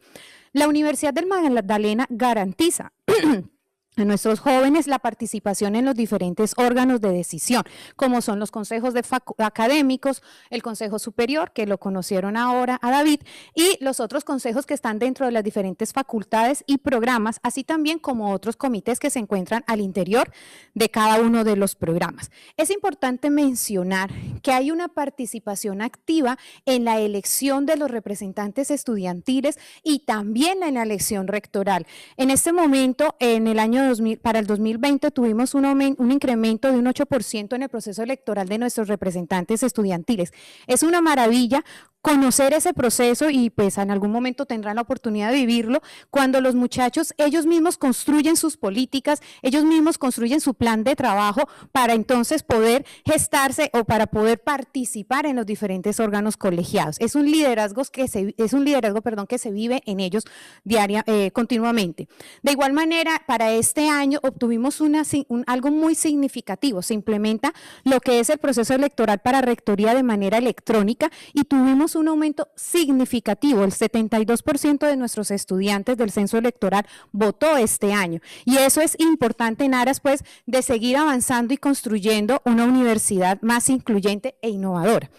La Universidad del Magdalena garantiza [CLEARS THROAT] a nuestros jóvenes la participación en los diferentes órganos de decisión, como son los consejos de académicos, el Consejo Superior, que lo conocieron ahora a David, y los otros consejos que están dentro de las diferentes facultades y programas, así también como otros comités que se encuentran al interior de cada uno de los programas. Es importante mencionar que hay una participación activa en la elección de los representantes estudiantiles y también en la elección rectoral. En este momento, en el año para, el 2020 tuvimos un, un incremento de un 8% en el proceso electoral de nuestros representantes estudiantiles. Es una maravilla conocer ese proceso y pues en algún momento tendrán la oportunidad de vivirlo, cuando los muchachos ellos mismos construyen sus políticas, ellos mismos construyen su plan de trabajo para entonces poder gestarse o para poder participar en los diferentes órganos colegiados. Es un liderazgo que se, es un liderazgo, perdón, que se vive en ellos diaria, eh, continuamente. De igual manera, para este año obtuvimos una, algo muy significativo. Se implementa lo que es el proceso electoral para rectoría de manera electrónica y tuvimos un aumento significativo. El 72% de nuestros estudiantes del censo electoral votó este año. Y eso es importante en aras, pues, de seguir avanzando y construyendo una universidad más incluyente e innovadora.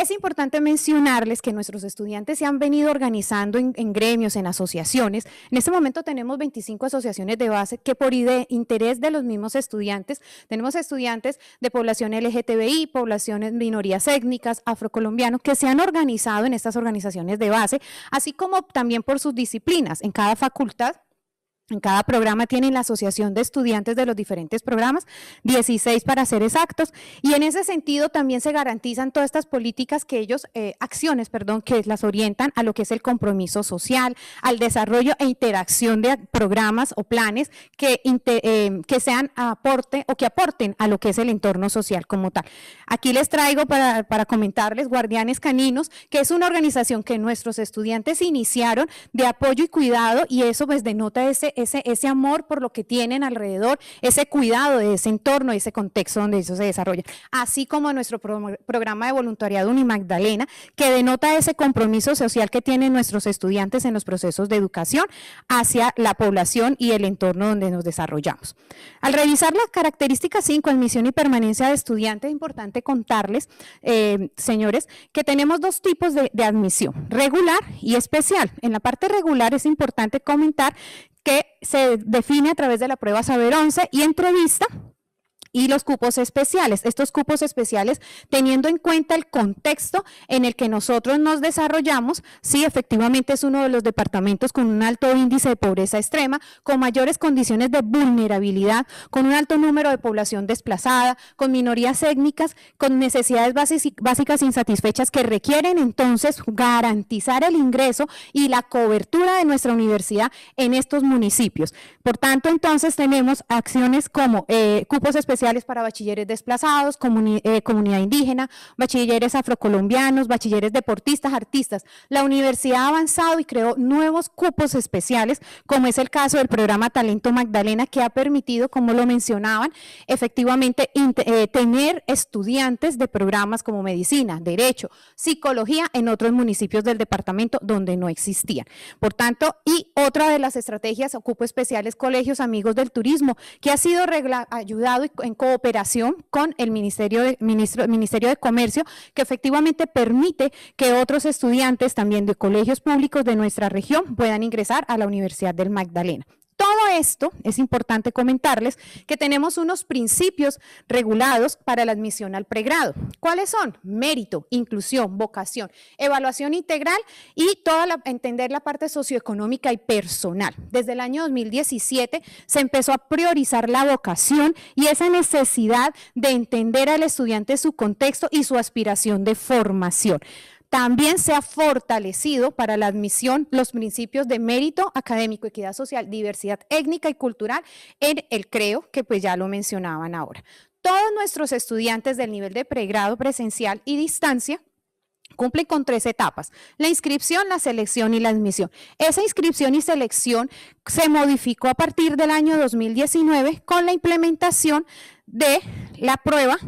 Es importante mencionarles que nuestros estudiantes se han venido organizando en, gremios, en asociaciones. En este momento tenemos 25 asociaciones de base que por interés de los mismos estudiantes, tenemos estudiantes de población LGTBI, poblaciones minorías étnicas, afrocolombianos, que se han organizado en estas organizaciones de base, así como también por sus disciplinas. En cada facultad en cada programa tienen la asociación de estudiantes de los diferentes programas, 16 para ser exactos, y en ese sentido también se garantizan todas estas políticas que ellos, eh, acciones, perdón, que las orientan a lo que es el compromiso social, al desarrollo e interacción de programas o planes que, eh, que sean aporte o que aporten a lo que es el entorno social como tal. Aquí les traigo para, para comentarles Guardianes Caninos, que es una organización que nuestros estudiantes iniciaron de apoyo y cuidado, y eso pues denota ese ese, amor por lo que tienen alrededor, ese cuidado de ese entorno, y ese contexto donde eso se desarrolla. Así como nuestro programa de voluntariado Unimagdalena, que denota ese compromiso social que tienen nuestros estudiantes en los procesos de educación hacia la población y el entorno donde nos desarrollamos. Al revisar las características 5, admisión y permanencia de estudiantes es importante contarles, eh, señores, que tenemos dos tipos de admisión, regular y especial. En la parte regular es importante comentar que se define a través de la prueba Saber 11 y entrevista y los cupos especiales. Estos cupos especiales, teniendo en cuenta el contexto en el que nosotros nos desarrollamos, sí, efectivamente es uno de los departamentos con un alto índice de pobreza extrema, con mayores condiciones de vulnerabilidad, con un alto número de población desplazada, con minorías étnicas, con necesidades básicas insatisfechas que requieren entonces garantizar el ingreso y la cobertura de nuestra universidad en estos municipios. Por tanto, entonces tenemos acciones como eh, cupos especiales para bachilleres desplazados, eh, comunidad indígena, bachilleres afrocolombianos, bachilleres deportistas, artistas. La universidad ha avanzado y creó nuevos cupos especiales, como es el caso del programa Talento Magdalena, que ha permitido, como lo mencionaban, efectivamente eh, tener estudiantes de programas como medicina, derecho, psicología en otros municipios del departamento donde no existían. Por tanto, y otra de las estrategias, ocupo especiales colegios amigos del turismo, que ha sido ayudado en en cooperación con el Ministerio de, Ministerio de Comercio, que efectivamente permite que otros estudiantes también de colegios públicos de nuestra región puedan ingresar a la Universidad del Magdalena esto, es importante comentarles que tenemos unos principios regulados para la admisión al pregrado. ¿Cuáles son? Mérito, inclusión, vocación, evaluación integral y toda entender la parte socioeconómica y personal. Desde el año 2017 se empezó a priorizar la vocación y esa necesidad de entender al estudiante su contexto y su aspiración de formación. También se ha fortalecido para la admisión los principios de mérito académico, equidad social, diversidad étnica y cultural en el CREO, que pues ya lo mencionaban ahora. Todos nuestros estudiantes del nivel de pregrado presencial y distancia cumplen con tres etapas, la inscripción, la selección y la admisión. Esa inscripción y selección se modificó a partir del año 2019 con la implementación de la prueba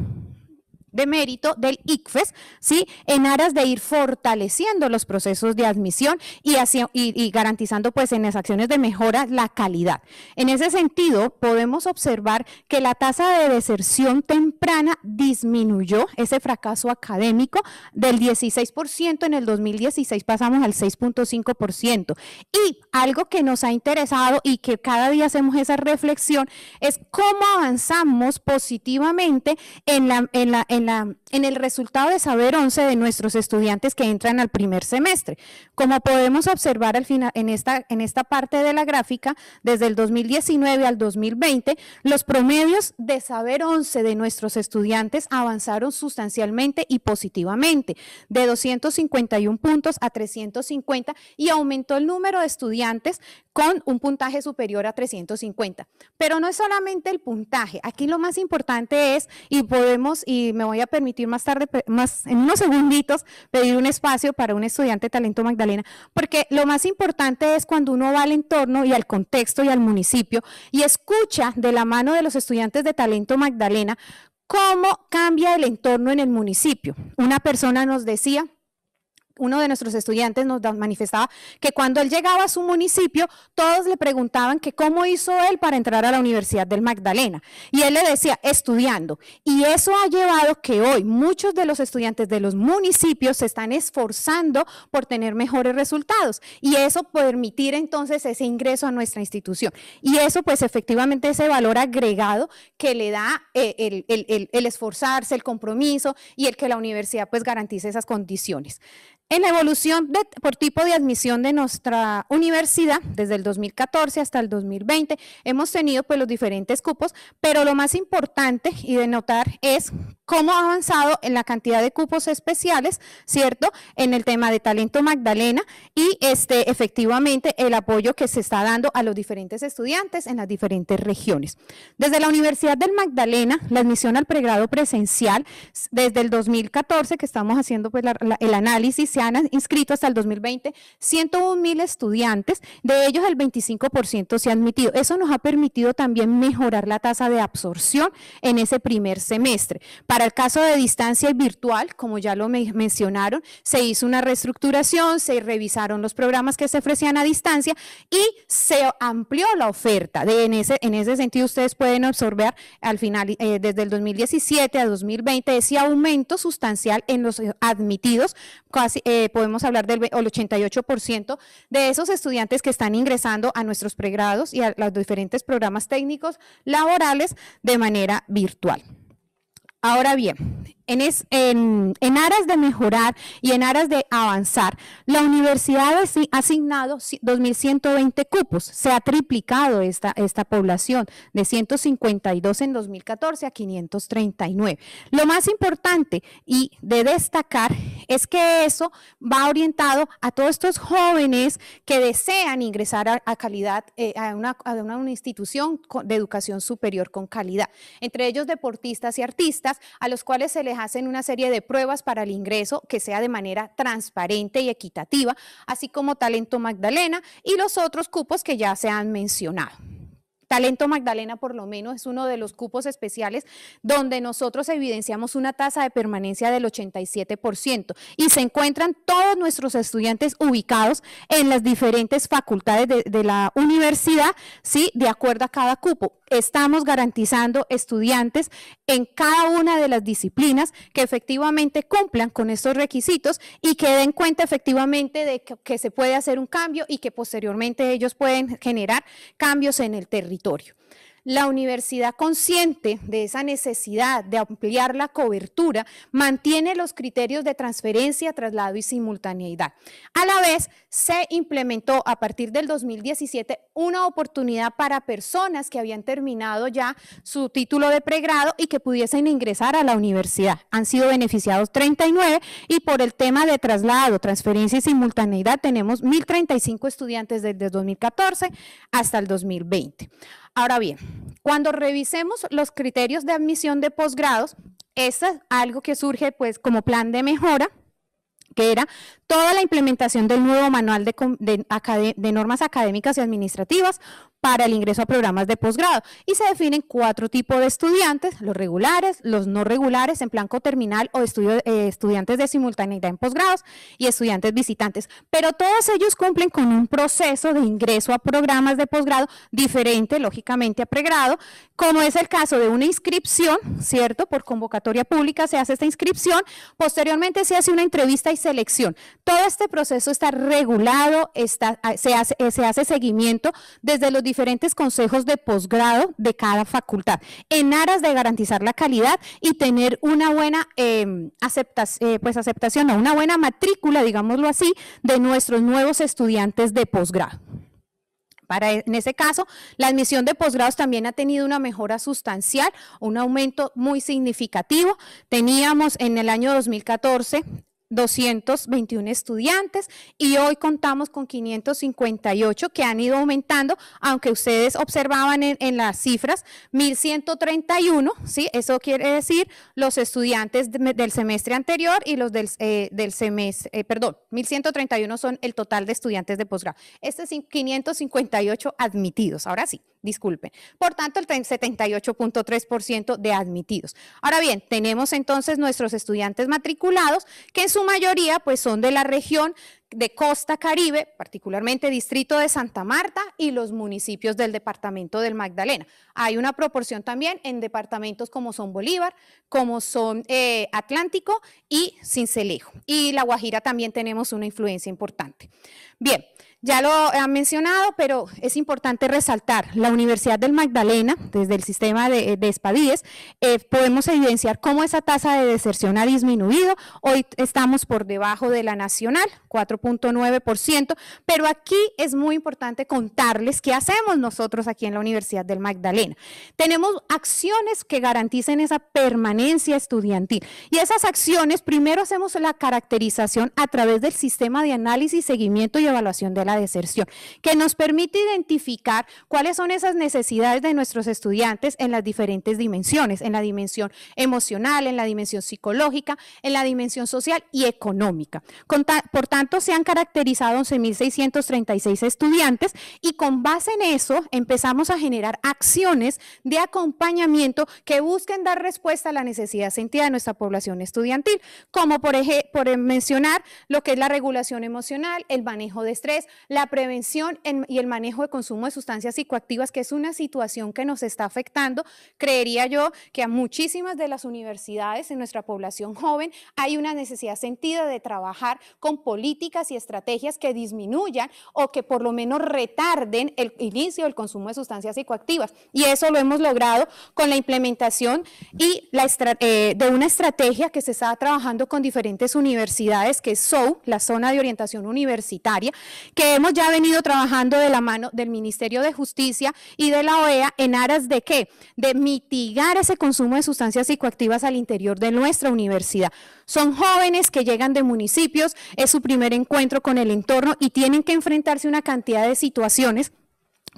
de mérito del ICFES, ¿sí? En aras de ir fortaleciendo los procesos de admisión y, y, garantizando pues en las acciones de mejora la calidad. En ese sentido, podemos observar que la tasa de deserción temprana disminuyó ese fracaso académico del 16% en el 2016 pasamos al 6.5% y algo que nos ha interesado y que cada día hacemos esa reflexión es cómo avanzamos positivamente en la, la en, el resultado de Saber 11 de nuestros estudiantes que entran al primer semestre. Como podemos observar al final, en, esta, en esta parte de la gráfica, desde el 2019 al 2020, los promedios de Saber 11 de nuestros estudiantes avanzaron sustancialmente y positivamente, de 251 puntos a 350 y aumentó el número de estudiantes con un puntaje superior a 350. Pero no es solamente el puntaje, aquí lo más importante es, y podemos, y me voy voy a permitir más tarde, más en unos segunditos, pedir un espacio para un estudiante de talento Magdalena, porque lo más importante es cuando uno va al entorno y al contexto y al municipio y escucha de la mano de los estudiantes de talento Magdalena cómo cambia el entorno en el municipio. Una persona nos decía uno de nuestros estudiantes nos manifestaba que cuando él llegaba a su municipio, todos le preguntaban que cómo hizo él para entrar a la Universidad del Magdalena. Y él le decía, estudiando. Y eso ha llevado que hoy muchos de los estudiantes de los municipios se están esforzando por tener mejores resultados y eso permitir entonces ese ingreso a nuestra institución. Y eso pues efectivamente ese valor agregado que le da eh, el, esforzarse, el compromiso y el que la universidad pues garantice esas condiciones. En la evolución de, por tipo de admisión de nuestra universidad, desde el 2014 hasta el 2020, hemos tenido pues los diferentes cupos, pero lo más importante y de notar es cómo ha avanzado en la cantidad de cupos especiales, ¿cierto? En el tema de talento Magdalena y este, efectivamente el apoyo que se está dando a los diferentes estudiantes en las diferentes regiones. Desde la Universidad del Magdalena, la admisión al pregrado presencial, desde el 2014 que estamos haciendo pues, el análisis, se han inscrito hasta el 2020 101 mil estudiantes, de ellos el 25% se ha admitido. Eso nos ha permitido también mejorar la tasa de absorción en ese primer semestre el caso de distancia y virtual, como ya lo mencionaron, se hizo una reestructuración, se revisaron los programas que se ofrecían a distancia y se amplió la oferta. en, ese, sentido, ustedes pueden absorber al final, eh, desde el 2017 a 2020, ese aumento sustancial en los admitidos, casi eh, podemos hablar del 88% de esos estudiantes que están ingresando a nuestros pregrados y a los diferentes programas técnicos laborales de manera virtual ahora bien en, es, aras de mejorar y en aras de avanzar, la universidad ha asignado 2.120 cupos, se ha triplicado esta, esta población de 152 en 2014 a 539. Lo más importante y de destacar es que eso va orientado a todos estos jóvenes que desean ingresar a, calidad, eh, a, una, a una institución de educación superior con calidad, entre ellos deportistas y artistas, a los cuales se les hacen una serie de pruebas para el ingreso que sea de manera transparente y equitativa, así como Talento Magdalena y los otros cupos que ya se han mencionado. Talento Magdalena por lo menos es uno de los cupos especiales donde nosotros evidenciamos una tasa de permanencia del 87% y se encuentran todos nuestros estudiantes ubicados en las diferentes facultades de, la universidad, ¿sí? de acuerdo a cada cupo estamos garantizando estudiantes en cada una de las disciplinas que efectivamente cumplan con estos requisitos y que den cuenta efectivamente de que, se puede hacer un cambio y que posteriormente ellos pueden generar cambios en el territorio. La universidad consciente de esa necesidad de ampliar la cobertura mantiene los criterios de transferencia, traslado y simultaneidad. A la vez, se implementó a partir del 2017 una oportunidad para personas que habían terminado ya su título de pregrado y que pudiesen ingresar a la universidad. Han sido beneficiados 39 y por el tema de traslado, transferencia y simultaneidad tenemos 1.035 estudiantes desde 2014 hasta el 2020. Ahora bien, cuando revisemos los criterios de admisión de posgrados, es algo que surge pues como plan de mejora, que era toda la implementación del nuevo manual de normas académicas y administrativas, para el ingreso a programas de posgrado y se definen cuatro tipos de estudiantes, los regulares, los no regulares en blanco terminal o estudio, eh, estudiantes de simultaneidad en posgrados y estudiantes visitantes. Pero todos ellos cumplen con un proceso de ingreso a programas de posgrado diferente, lógicamente, a pregrado, como es el caso de una inscripción, ¿cierto? Por convocatoria pública se hace esta inscripción, posteriormente se hace una entrevista y selección. Todo este proceso está regulado, está, se, hace, se hace seguimiento desde los diferentes consejos de posgrado de cada facultad, en aras de garantizar la calidad y tener una buena em, eh, pues aceptación o una buena matrícula, digámoslo así, de nuestros nuevos estudiantes de posgrado. Para, e, en ese caso, la admisión de posgrados también ha tenido una mejora sustancial, un aumento muy significativo. Teníamos en el año 2014 221 estudiantes y hoy contamos con 558 que han ido aumentando, aunque ustedes observaban en, las cifras 1131, ¿sí? Eso quiere decir los estudiantes del semestre anterior y los del, eh, semestre, eh, perdón, 1131 son el total de estudiantes de posgrado. Este es 558 admitidos, ahora sí disculpen. Por tanto, el 78.3% de admitidos. Ahora bien, tenemos entonces nuestros estudiantes matriculados que en su mayoría pues son de la región de Costa Caribe, particularmente Distrito de Santa Marta y los municipios del Departamento del Magdalena. Hay una proporción también en departamentos como son Bolívar, como son eh, Atlántico y Cincelejo. Y La Guajira también tenemos una influencia importante. Bien, ya lo han mencionado, pero es importante resaltar, la Universidad del Magdalena, desde el sistema de, Espadíes, eh, podemos evidenciar cómo esa tasa de deserción ha disminuido. Hoy estamos por debajo de la nacional, 4 ciento, pero aquí es muy importante contarles qué hacemos nosotros aquí en la Universidad del Magdalena. Tenemos acciones que garanticen esa permanencia estudiantil y esas acciones, primero hacemos la caracterización a través del sistema de análisis, seguimiento y evaluación de la deserción, que nos permite identificar cuáles son esas necesidades de nuestros estudiantes en las diferentes dimensiones, en la dimensión emocional, en la dimensión psicológica, en la dimensión social y económica. Por tanto, han caracterizado 11.636 estudiantes y con base en eso empezamos a generar acciones de acompañamiento que busquen dar respuesta a la necesidad sentida de nuestra población estudiantil, como por, mencionar lo que es la regulación emocional, el manejo de estrés, la prevención y el manejo de consumo de sustancias psicoactivas, que es una situación que nos está afectando. Creería yo que a muchísimas de las universidades en nuestra población joven hay una necesidad sentida de trabajar con políticas y estrategias que disminuyan o que por lo menos retarden el inicio del consumo de sustancias psicoactivas. Y eso lo hemos logrado con la implementación y la eh, de una estrategia que se está trabajando con diferentes universidades, que es SOU, la zona de orientación universitaria, que hemos ya venido trabajando de la mano del Ministerio de Justicia y de la OEA en aras de qué? De mitigar ese consumo de sustancias psicoactivas al interior de nuestra universidad. Son jóvenes que llegan de municipios, es su primer encuentro encuentro con el entorno y tienen que enfrentarse a una cantidad de situaciones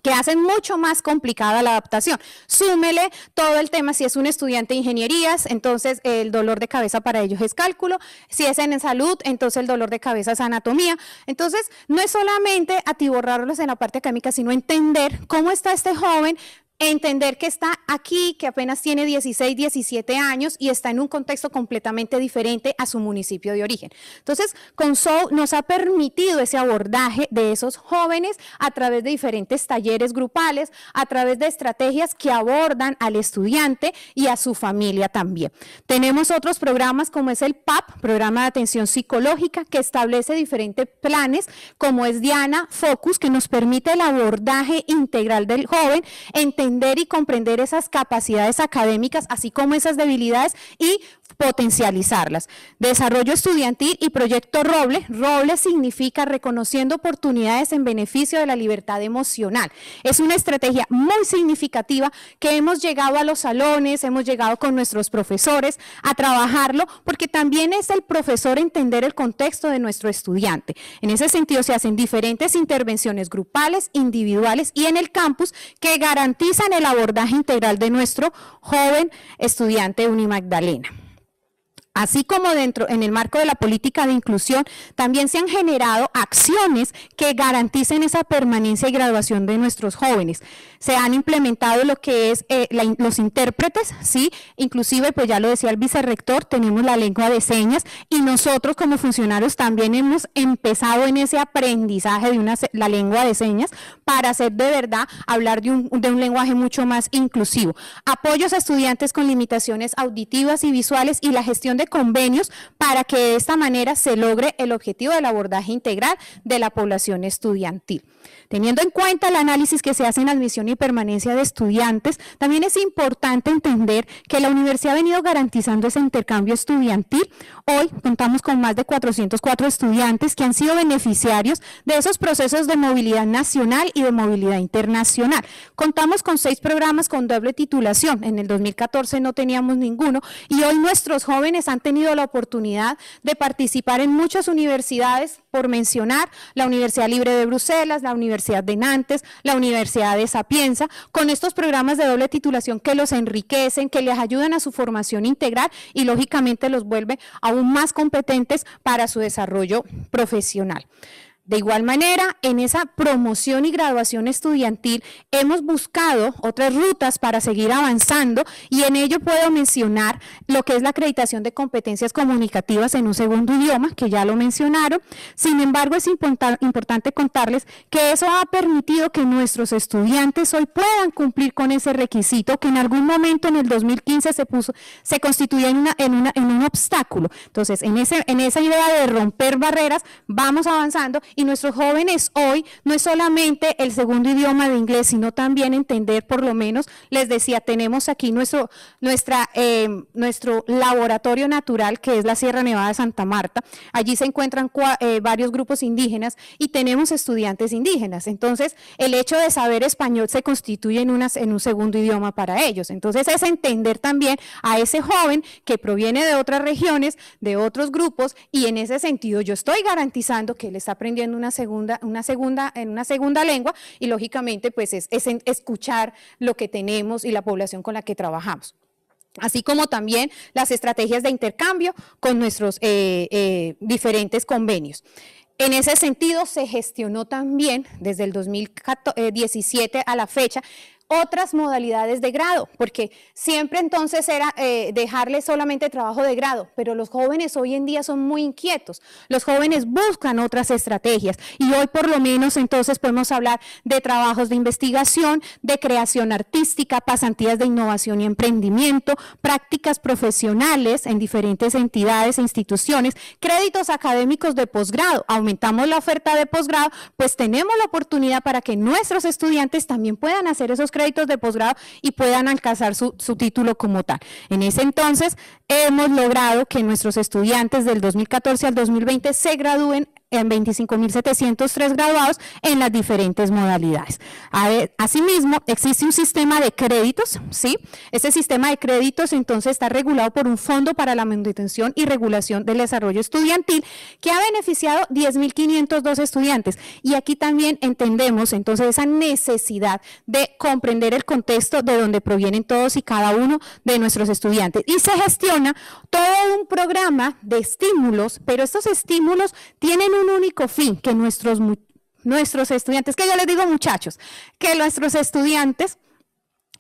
que hacen mucho más complicada la adaptación. Súmele todo el tema, si es un estudiante de ingenierías, entonces el dolor de cabeza para ellos es cálculo, si es en salud, entonces el dolor de cabeza es anatomía. Entonces, no es solamente atiborrarlos en la parte académica, sino entender cómo está este joven entender que está aquí, que apenas tiene 16, 17 años y está en un contexto completamente diferente a su municipio de origen. Entonces, con nos ha permitido ese abordaje de esos jóvenes a través de diferentes talleres grupales, a través de estrategias que abordan al estudiante y a su familia también. Tenemos otros programas como es el PAP, Programa de Atención Psicológica, que establece diferentes planes, como es Diana Focus, que nos permite el abordaje integral del joven, entender entender y comprender esas capacidades académicas, así como esas debilidades, y potencializarlas. Desarrollo estudiantil y proyecto Roble. Roble significa reconociendo oportunidades en beneficio de la libertad emocional. Es una estrategia muy significativa que hemos llegado a los salones, hemos llegado con nuestros profesores a trabajarlo, porque también es el profesor entender el contexto de nuestro estudiante. En ese sentido se hacen diferentes intervenciones grupales, individuales y en el campus que garantizan el abordaje integral de nuestro joven estudiante Unimagdalena. Así como dentro, en el marco de la política de inclusión, también se han generado acciones que garanticen esa permanencia y graduación de nuestros jóvenes. Se han implementado lo que es eh, los intérpretes, ¿sí? Inclusive, pues ya lo decía el vicerrector, tenemos la lengua de señas y nosotros como funcionarios también hemos empezado en ese aprendizaje de una, la lengua de señas para hacer de verdad hablar de un, de un lenguaje mucho más inclusivo. Apoyos a estudiantes con limitaciones auditivas y visuales y la gestión de convenios para que de esta manera se logre el objetivo del abordaje integral de la población estudiantil. Teniendo en cuenta el análisis que se hace en admisión y permanencia de estudiantes, también es importante entender que la universidad ha venido garantizando ese intercambio estudiantil. Hoy contamos con más de 404 estudiantes que han sido beneficiarios de esos procesos de movilidad nacional y de movilidad internacional. Contamos con seis programas con doble titulación. En el 2014 no teníamos ninguno y hoy nuestros jóvenes han tenido la oportunidad de participar en muchas universidades, por mencionar la Universidad Libre de Bruselas, la Universidad Universidad de Nantes, la Universidad de Sapienza, con estos programas de doble titulación que los enriquecen, que les ayudan a su formación integral y lógicamente los vuelve aún más competentes para su desarrollo profesional. De igual manera, en esa promoción y graduación estudiantil hemos buscado otras rutas para seguir avanzando y en ello puedo mencionar lo que es la acreditación de competencias comunicativas en un segundo idioma, que ya lo mencionaron. Sin embargo, es importante contarles que eso ha permitido que nuestros estudiantes hoy puedan cumplir con ese requisito que en algún momento en el 2015 se puso, se constituía en, un obstáculo. Entonces, en, ese, en esa idea de romper barreras, vamos avanzando y nuestros jóvenes hoy no es solamente el segundo idioma de inglés, sino también entender, por lo menos, les decía, tenemos aquí nuestro, nuestra, em, nuestro laboratorio natural, que es la Sierra Nevada de Santa Marta. Allí se encuentran eh, varios grupos indígenas y tenemos estudiantes indígenas. Entonces, el hecho de saber español se constituye en, unas, en un segundo idioma para ellos. Entonces, es entender también a ese joven que proviene de otras regiones, de otros grupos, y en ese sentido yo estoy garantizando que él está aprendiendo una segunda, una segunda, en una segunda lengua y lógicamente pues es, es escuchar lo que tenemos y la población con la que trabajamos así como también las estrategias de intercambio con nuestros eh, eh, diferentes convenios. En ese sentido, se gestionó también desde el 2017 eh, a la fecha otras modalidades de grado, porque siempre entonces era eh, dejarle solamente trabajo de grado, pero los jóvenes hoy en día son muy inquietos, los jóvenes buscan otras estrategias y hoy por lo menos entonces podemos hablar de trabajos de investigación, de creación artística, pasantías de innovación y emprendimiento, prácticas profesionales en diferentes entidades e instituciones, créditos académicos de posgrado, aumentamos la oferta de posgrado, pues tenemos la oportunidad para que nuestros estudiantes también puedan hacer esos créditos de posgrado y puedan alcanzar su, título como tal. En ese entonces hemos logrado que nuestros estudiantes del 2014 al 2020 se gradúen en 25.703 graduados en las diferentes modalidades. Asimismo, existe un sistema de créditos, ¿sí? Ese sistema de créditos entonces está regulado por un fondo para la manutención y regulación del desarrollo estudiantil que ha beneficiado 10.502 estudiantes. Y aquí también entendemos entonces esa necesidad de comprender el contexto de donde provienen todos y cada uno de nuestros estudiantes. Y se gestiona todo un programa de estímulos, pero estos estímulos tienen un único fin, que nuestros, nuestros estudiantes, que yo les digo muchachos, que nuestros estudiantes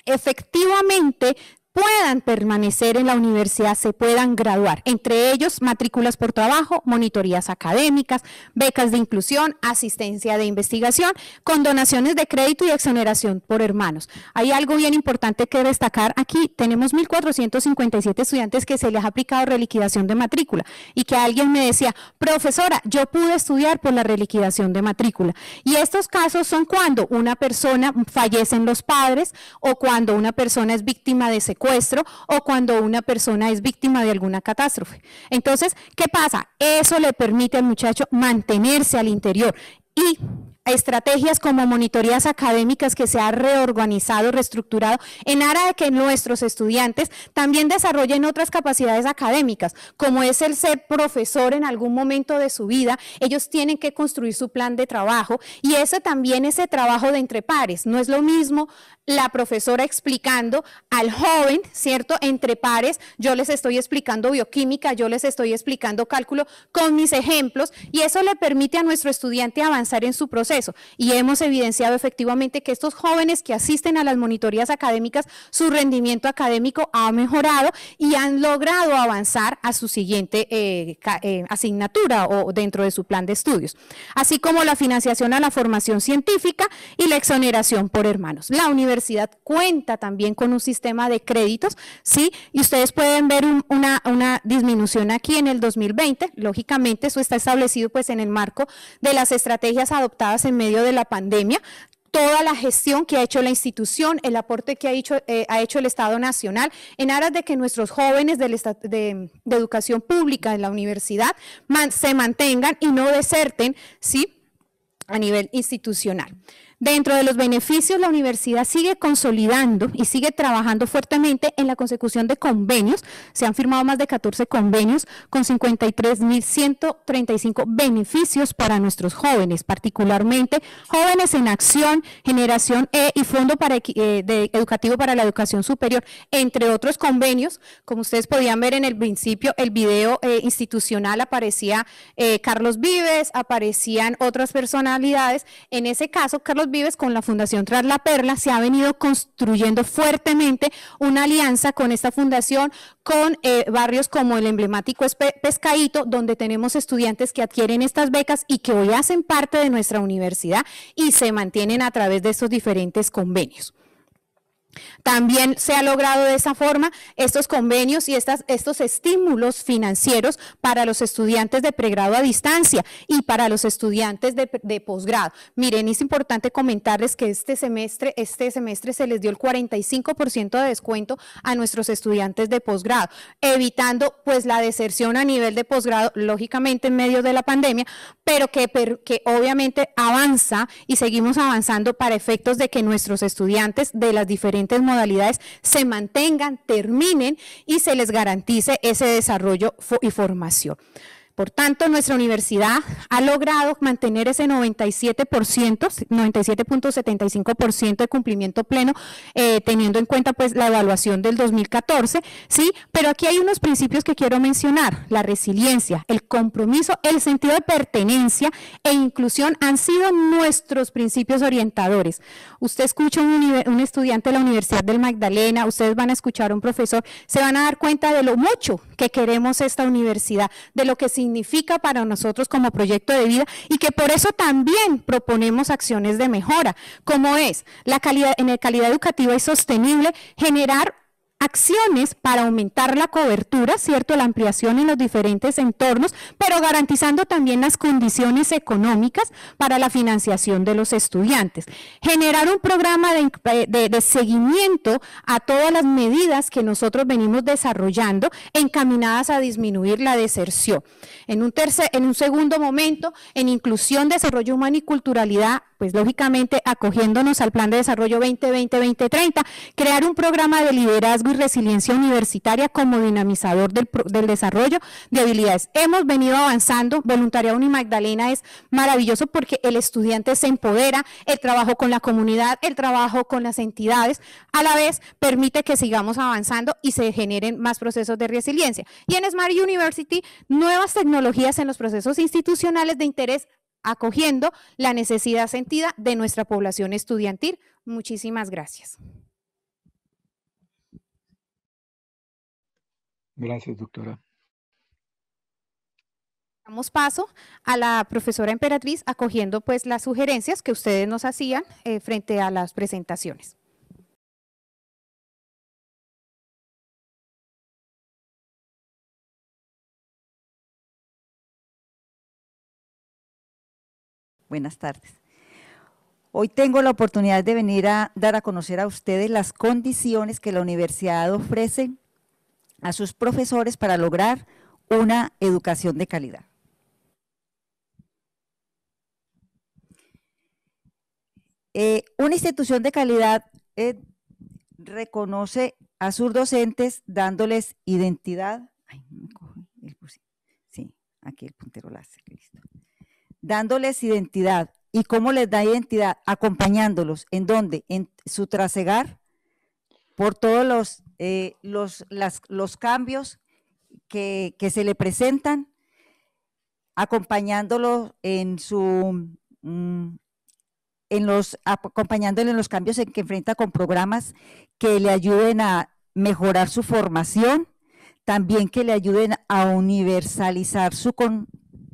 efectivamente puedan permanecer en la universidad, se puedan graduar. Entre ellos, matrículas por trabajo, monitorías académicas, becas de inclusión, asistencia de investigación, donaciones de crédito y exoneración por hermanos. Hay algo bien importante que destacar aquí. Tenemos 1.457 estudiantes que se les ha aplicado reliquidación de matrícula y que alguien me decía, profesora, yo pude estudiar por la reliquidación de matrícula. Y estos casos son cuando una persona fallecen los padres o cuando una persona es víctima de secuestro o cuando una persona es víctima de alguna catástrofe. Entonces, ¿qué pasa? Eso le permite al muchacho mantenerse al interior y estrategias como monitorías académicas que se ha reorganizado, reestructurado, en área de que nuestros estudiantes también desarrollen otras capacidades académicas, como es el ser profesor en algún momento de su vida, ellos tienen que construir su plan de trabajo y ese también ese trabajo de entre pares, no es lo mismo la profesora explicando al joven, ¿cierto? Entre pares, yo les estoy explicando bioquímica, yo les estoy explicando cálculo con mis ejemplos y eso le permite a nuestro estudiante avanzar en su proceso y hemos evidenciado efectivamente que estos jóvenes que asisten a las monitorías académicas, su rendimiento académico ha mejorado y han logrado avanzar a su siguiente eh, eh, asignatura o dentro de su plan de estudios, así como la financiación a la formación científica y la exoneración por hermanos. La universidad cuenta también con un sistema de créditos, ¿sí? Y ustedes pueden ver una, una disminución aquí en el 2020, lógicamente eso está establecido pues en el marco de las estrategias adoptadas en medio de la pandemia, toda la gestión que ha hecho la institución, el aporte que ha eh, hecho, el Estado Nacional, en aras de que nuestros jóvenes de, de, educación pública en la universidad se mantengan y no deserten, ¿sí? A nivel institucional. Dentro de los beneficios, la universidad sigue consolidando y sigue trabajando fuertemente en la consecución de convenios. Se han firmado más de 14 convenios con 53.135 beneficios para nuestros jóvenes, particularmente jóvenes en acción, generación E y Fondo para, eh, Educativo para la Educación Superior, entre otros convenios. Como ustedes podían ver en el principio, el video eh, institucional aparecía eh, Carlos Vives, aparecían otras personalidades. En ese caso, Carlos Vives con la Fundación Tras la Perla se ha venido construyendo fuertemente una alianza con esta fundación, con eh, barrios como el emblemático Pescaíto, donde tenemos estudiantes que adquieren estas becas y que hoy hacen parte de nuestra universidad y se mantienen a través de estos diferentes convenios. También se ha logrado de esa forma estos convenios y estas, estos estímulos financieros para los estudiantes de pregrado a distancia y para los estudiantes de, posgrado. Miren, es importante comentarles que este semestre, este semestre se les dio el 45% de descuento a nuestros estudiantes de posgrado, evitando pues la deserción a nivel de posgrado, lógicamente en medio de la pandemia, pero que, que obviamente avanza y seguimos avanzando para efectos de que nuestros estudiantes de las diferentes modalidades se mantengan, terminen y se les garantice ese desarrollo y formación. Por tanto, nuestra universidad ha logrado mantener ese 97%, 97.75% de cumplimiento pleno, eh, teniendo en cuenta pues la evaluación del 2014, ¿sí? Pero aquí hay unos principios que quiero mencionar. La resiliencia, el compromiso, el sentido de pertenencia e inclusión han sido nuestros principios orientadores. Usted escucha un, un estudiante de la Universidad del Magdalena, ustedes van a escuchar a un profesor, se van a dar cuenta de lo mucho que queremos esta universidad, de lo que significa para nosotros como proyecto de vida y que por eso también proponemos acciones de mejora, como es la calidad en la calidad educativa y sostenible generar acciones para aumentar la cobertura, ¿cierto? La ampliación en los diferentes entornos, pero garantizando también las condiciones económicas para la financiación de los estudiantes. Generar un programa de, seguimiento a todas las medidas que nosotros venimos desarrollando encaminadas a disminuir la deserción. En un, tercer, en un segundo momento, en inclusión, desarrollo humano y culturalidad, pues lógicamente acogiéndonos al Plan de Desarrollo 2020-2030, crear un programa de liderazgo y resiliencia universitaria como dinamizador del, desarrollo de habilidades. Hemos venido avanzando, Voluntariado y Magdalena es maravilloso porque el estudiante se empodera, el trabajo con la comunidad, el trabajo con las entidades, a la vez permite que sigamos avanzando y se generen más procesos de resiliencia. Y en Smart University, nuevas tecnologías tecnologías en los procesos institucionales de interés acogiendo la necesidad sentida de nuestra población estudiantil. Muchísimas gracias. Gracias, doctora. Damos paso a la profesora Emperatriz acogiendo pues las sugerencias que ustedes nos hacían eh, frente a las presentaciones. Buenas tardes. Hoy tengo la oportunidad de venir a dar a conocer a ustedes las condiciones que la universidad ofrece a sus profesores para lograr una educación de calidad. Eh, una institución de calidad eh, reconoce a sus docentes dándoles identidad. sí, aquí el puntero láser, listo dándoles identidad. ¿Y cómo les da identidad? Acompañándolos. ¿En dónde? En su trasegar por todos los, eh, los, los cambios que, se le presentan, acompañándolos en su mm, en los acompañándole en los cambios en que enfrenta con programas que le ayuden a mejorar su formación, también que le ayuden a universalizar su con,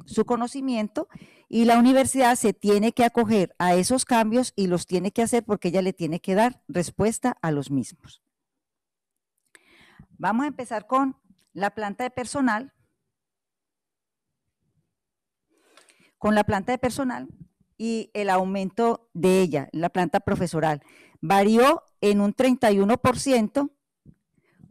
su conocimiento y la universidad se tiene que acoger a esos cambios y los tiene que hacer porque ella le tiene que dar respuesta a los mismos. Vamos a empezar con la planta de personal. Con la planta de personal y el aumento de ella, la planta profesoral, varió en un 31%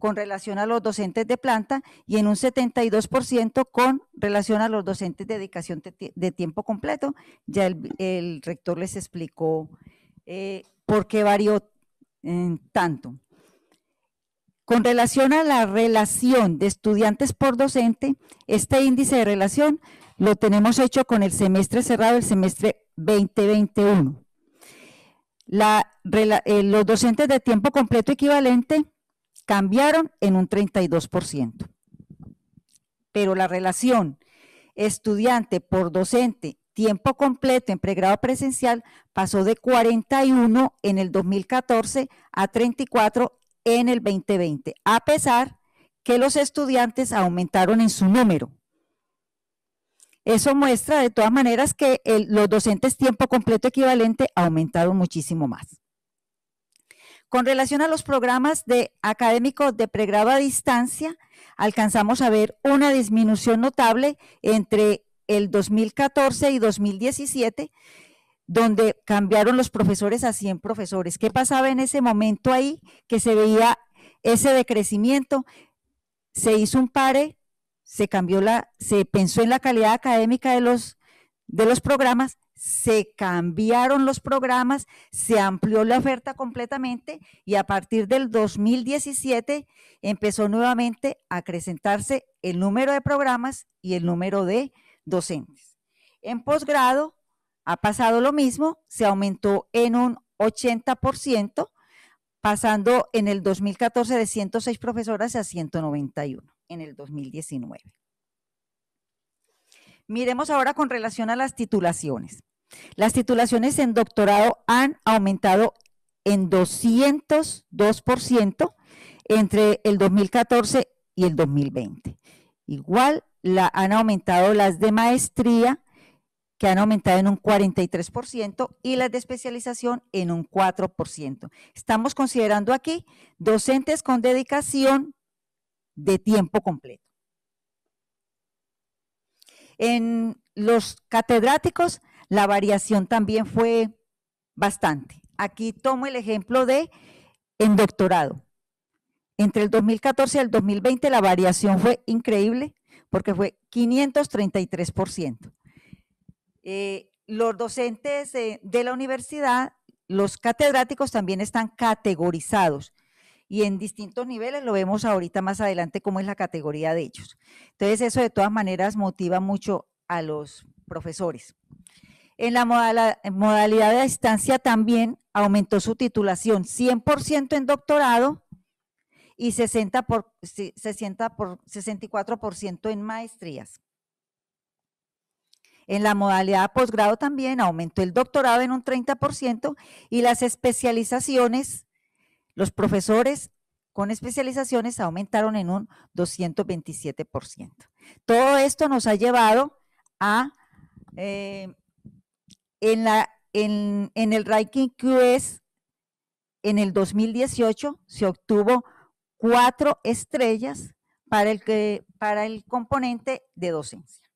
con relación a los docentes de planta y en un 72% con relación a los docentes de dedicación de, tiempo completo. Ya el, rector les explicó eh, por qué varió en tanto. Con relación a la relación de estudiantes por docente, este índice de relación lo tenemos hecho con el semestre cerrado, el semestre 2021. La, eh, los docentes de tiempo completo equivalente cambiaron en un 32%. Pero la relación estudiante por docente tiempo completo en pregrado presencial pasó de 41 en el 2014 a 34 en el 2020, a pesar que los estudiantes aumentaron en su número. Eso muestra de todas maneras que los docentes tiempo completo equivalente aumentaron muchísimo más. Con relación a los programas de académicos de pregrado a distancia, alcanzamos a ver una disminución notable entre el 2014 y 2017, donde cambiaron los profesores a 100 profesores. ¿Qué pasaba en ese momento ahí que se veía ese decrecimiento? Se hizo un pare, se cambió la, se pensó en la calidad académica de los, de los programas se cambiaron los programas, se amplió la oferta completamente y a partir del 2017 empezó nuevamente a acrecentarse el número de programas y el número de docentes. En posgrado ha pasado lo mismo, se aumentó en un 80%, pasando en el 2014 de 106 profesoras a 191 en el 2019. Miremos ahora con relación a las titulaciones. Las titulaciones en doctorado han aumentado en 202% entre el 2014 y el 2020. Igual la, han aumentado las de maestría, que han aumentado en un 43%, y las de especialización en un 4%. Estamos considerando aquí docentes con dedicación de tiempo completo. En los catedráticos la variación también fue bastante. Aquí tomo el ejemplo de en doctorado. Entre el 2014 y el 2020 la variación fue increíble porque fue 533%. Eh, los docentes de la universidad, los catedráticos también están categorizados y en distintos niveles, lo vemos ahorita más adelante cómo es la categoría de ellos. Entonces eso de todas maneras motiva mucho a los profesores. En la modalidad de distancia también aumentó su titulación 100% en doctorado y 60 por, 60 por, 64% en maestrías. En la modalidad posgrado también aumentó el doctorado en un 30% y las especializaciones, los profesores con especializaciones aumentaron en un 227%. Todo esto nos ha llevado a eh, en, la, en, el ranking QS en el 2018 se obtuvo cuatro estrellas para el, que, para el componente de docencia.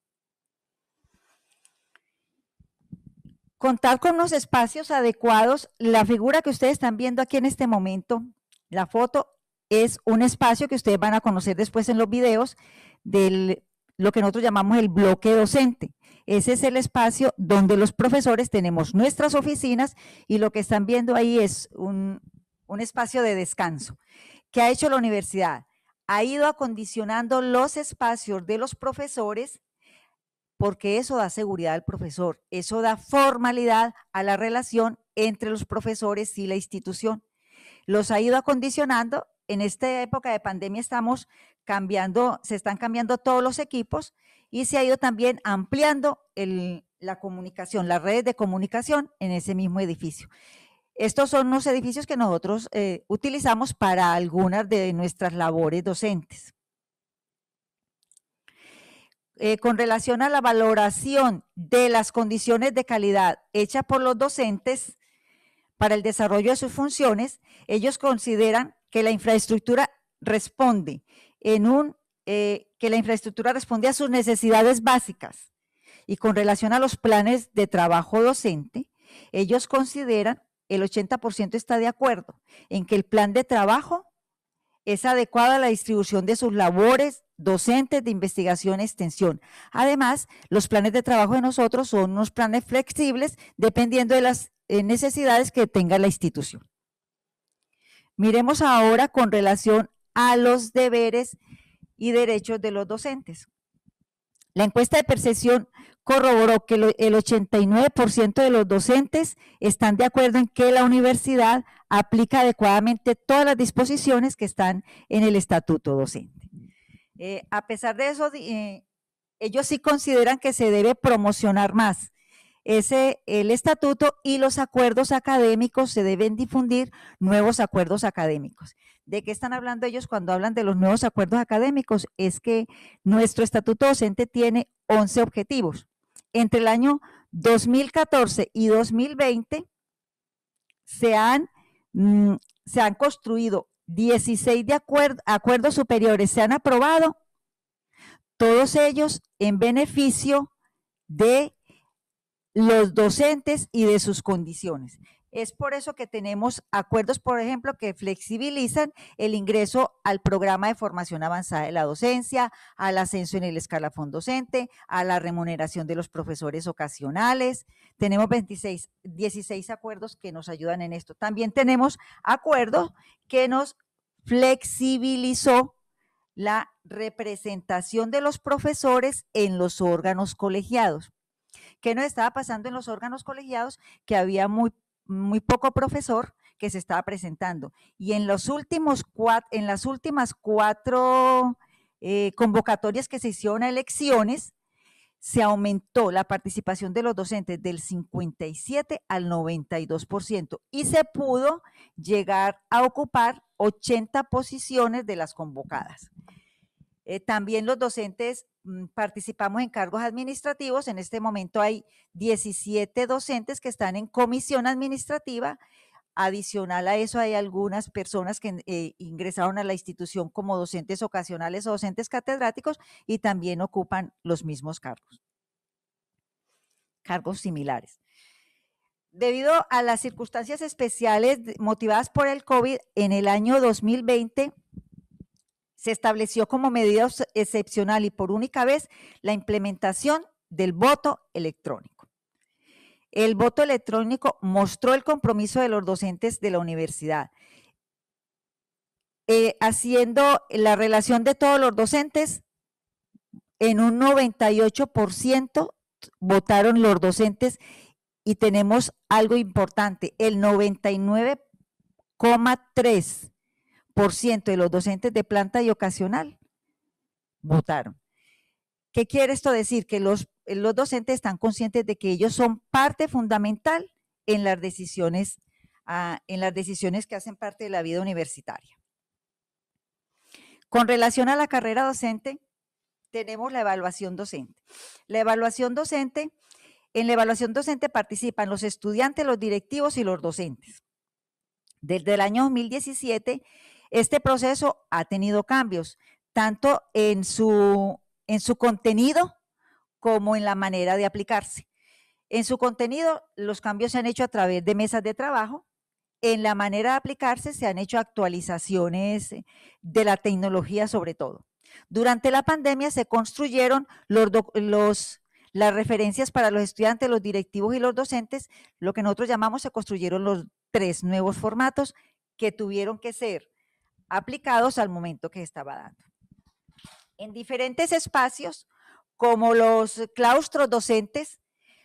Contar con los espacios adecuados, la figura que ustedes están viendo aquí en este momento, la foto es un espacio que ustedes van a conocer después en los videos de lo que nosotros llamamos el bloque docente. Ese es el espacio donde los profesores tenemos nuestras oficinas y lo que están viendo ahí es un, espacio de descanso. ¿Qué ha hecho la universidad? Ha ido acondicionando los espacios de los profesores porque eso da seguridad al profesor, eso da formalidad a la relación entre los profesores y la institución. Los ha ido acondicionando. En esta época de pandemia estamos cambiando, se están cambiando todos los equipos y se ha ido también ampliando la comunicación, las redes de comunicación en ese mismo edificio. Estos son los edificios que nosotros eh, utilizamos para algunas de nuestras labores docentes. Eh, con relación a la valoración de las condiciones de calidad hechas por los docentes para el desarrollo de sus funciones, ellos consideran que la infraestructura responde en un eh, que la infraestructura responde a sus necesidades básicas. Y con relación a los planes de trabajo docente, ellos consideran, el 80% está de acuerdo en que el plan de trabajo es adecuado a la distribución de sus labores docentes de investigación e extensión. Además, los planes de trabajo de nosotros son unos planes flexibles dependiendo de las eh, necesidades que tenga la institución. Miremos ahora con relación a los deberes y derechos de los docentes. La encuesta de percepción corroboró que el 89% de los docentes están de acuerdo en que la universidad aplica adecuadamente todas las disposiciones que están en el estatuto docente. Eh, a pesar de eso, eh, ellos sí consideran que se debe promocionar más ese el estatuto y los acuerdos académicos se deben difundir nuevos acuerdos académicos. ¿De qué están hablando ellos cuando hablan de los nuevos acuerdos académicos? Es que nuestro estatuto docente tiene 11 objetivos. Entre el año 2014 y 2020 se han, mm, se han construido 16 de acuerdos superiores, se han aprobado, todos ellos en beneficio de los docentes y de sus condiciones. Es por eso que tenemos acuerdos, por ejemplo, que flexibilizan el ingreso al programa de formación avanzada de la docencia, al ascenso en el escalafón docente, a la remuneración de los profesores ocasionales. Tenemos 26, 16 acuerdos que nos ayudan en esto. También tenemos acuerdos que nos flexibilizó la representación de los profesores en los órganos colegiados. ¿Qué nos estaba pasando en los órganos colegiados? Que había muy muy poco profesor que se estaba presentando. Y en, los últimos en las últimas cuatro eh, convocatorias que se hicieron a elecciones, se aumentó la participación de los docentes del 57 al 92% y se pudo llegar a ocupar 80 posiciones de las convocadas. Eh, también los docentes mm, participamos en cargos administrativos. En este momento hay 17 docentes que están en comisión administrativa. Adicional a eso hay algunas personas que eh, ingresaron a la institución como docentes ocasionales o docentes catedráticos y también ocupan los mismos cargos, cargos similares. Debido a las circunstancias especiales motivadas por el COVID, en el año 2020 se estableció como medida excepcional y por única vez la implementación del voto electrónico. El voto electrónico mostró el compromiso de los docentes de la universidad, eh, haciendo la relación de todos los docentes en un 98% votaron los docentes y tenemos algo importante, el 99,3% por ciento de los docentes de planta y ocasional votaron. ¿Qué quiere esto decir? Que los, los docentes están conscientes de que ellos son parte fundamental en las decisiones, ah, en las decisiones que hacen parte de la vida universitaria. Con relación a la carrera docente, tenemos la evaluación docente. La evaluación docente, en la evaluación docente participan los estudiantes, los directivos y los docentes. Desde el año 2017 este proceso ha tenido cambios, tanto en su, en su contenido como en la manera de aplicarse. En su contenido, los cambios se han hecho a través de mesas de trabajo. En la manera de aplicarse, se han hecho actualizaciones de la tecnología sobre todo. Durante la pandemia se construyeron los, las referencias para los estudiantes, los directivos y los docentes, lo que nosotros llamamos se construyeron los tres nuevos formatos que tuvieron que ser aplicados al momento que estaba dando. En diferentes espacios, como los claustros docentes,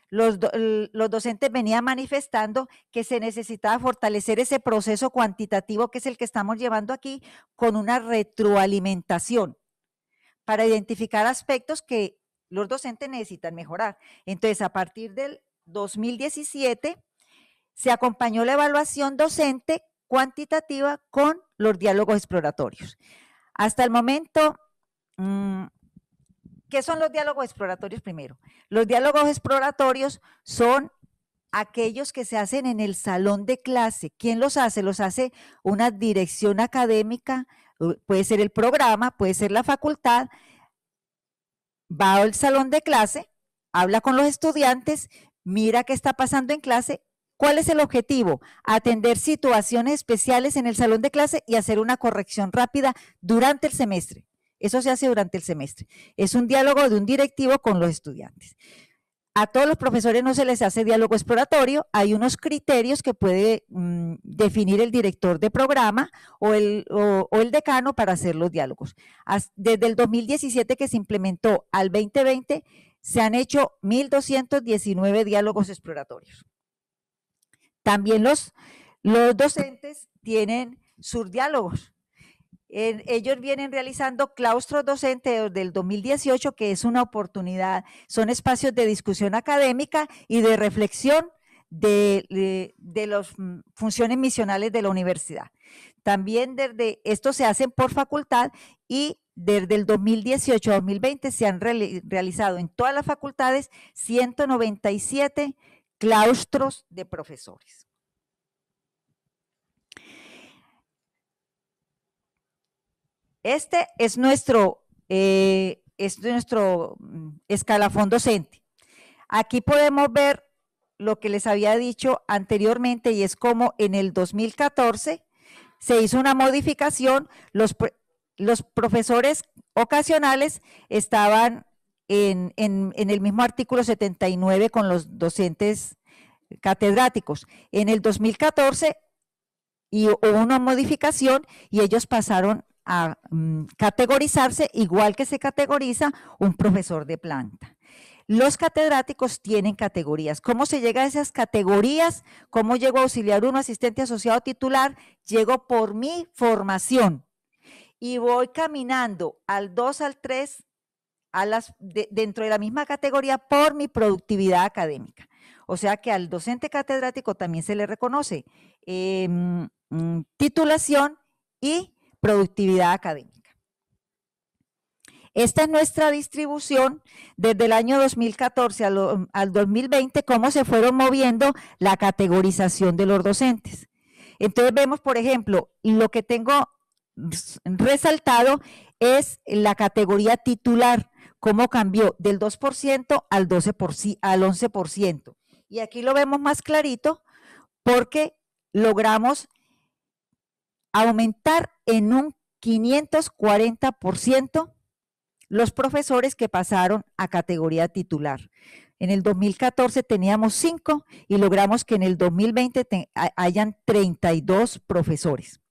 los, docentes venían manifestando que se necesitaba fortalecer ese proceso cuantitativo que es el que estamos llevando aquí con una retroalimentación para identificar aspectos que los docentes necesitan mejorar. Entonces, a partir del 2017, se acompañó la evaluación docente cuantitativa con los diálogos exploratorios. Hasta el momento, mm, ¿qué son los diálogos exploratorios primero? Los diálogos exploratorios son aquellos que se hacen en el salón de clase. ¿Quién los hace? Los hace una dirección académica, puede ser el programa, puede ser la facultad. Va al salón de clase, habla con los estudiantes, mira qué está pasando en clase ¿Cuál es el objetivo? Atender situaciones especiales en el salón de clase y hacer una corrección rápida durante el semestre. Eso se hace durante el semestre. Es un diálogo de un directivo con los estudiantes. A todos los profesores no se les hace diálogo exploratorio, hay unos criterios que puede mm, definir el director de programa o el, decano para hacer los diálogos. desde el 2017 que se implementó al 2020, se han hecho 1.219 diálogos exploratorios. También los, los docentes tienen sus diálogos. ellos vienen realizando claustros docentes desde el 2018, que es una oportunidad. Son espacios de discusión académica y de reflexión de, las mm, funciones misionales de la universidad. También desde esto se hacen por facultad y desde el 2018 a 2020 se han realizado en todas las facultades 197 claustros de profesores. Este es nuestro, eh, es nuestro mm, escalafón docente. Aquí podemos ver lo que les había dicho anteriormente y es como en el 2014 se hizo una modificación, los, los profesores ocasionales estaban en, el mismo artículo 79 con los docentes catedráticos. En el 2014 hubo una modificación y ellos pasaron a mm, categorizarse igual que se categoriza un profesor de planta. Los catedráticos tienen categorías. ¿Cómo se llega a esas categorías? ¿Cómo llego a auxiliar uno, asistente asociado titular? Llego por mi formación y voy caminando al 2, al 3, dentro de la misma categoría por mi productividad académica. O sea que al docente catedrático también se le reconoce em, mm, titulación y productividad académica. Esta es nuestra distribución desde el año 2014 al 2020, cómo se fueron moviendo la categorización de los docentes. Entonces vemos, por ejemplo, lo que tengo resaltado es la categoría titular cómo cambió del 2% al, 12%, al 11%. Y aquí lo vemos más clarito porque logramos aumentar en un 540% los profesores que pasaron a categoría titular. En el 2014 teníamos 5 y logramos que en el 2020 hayan 32 profesores.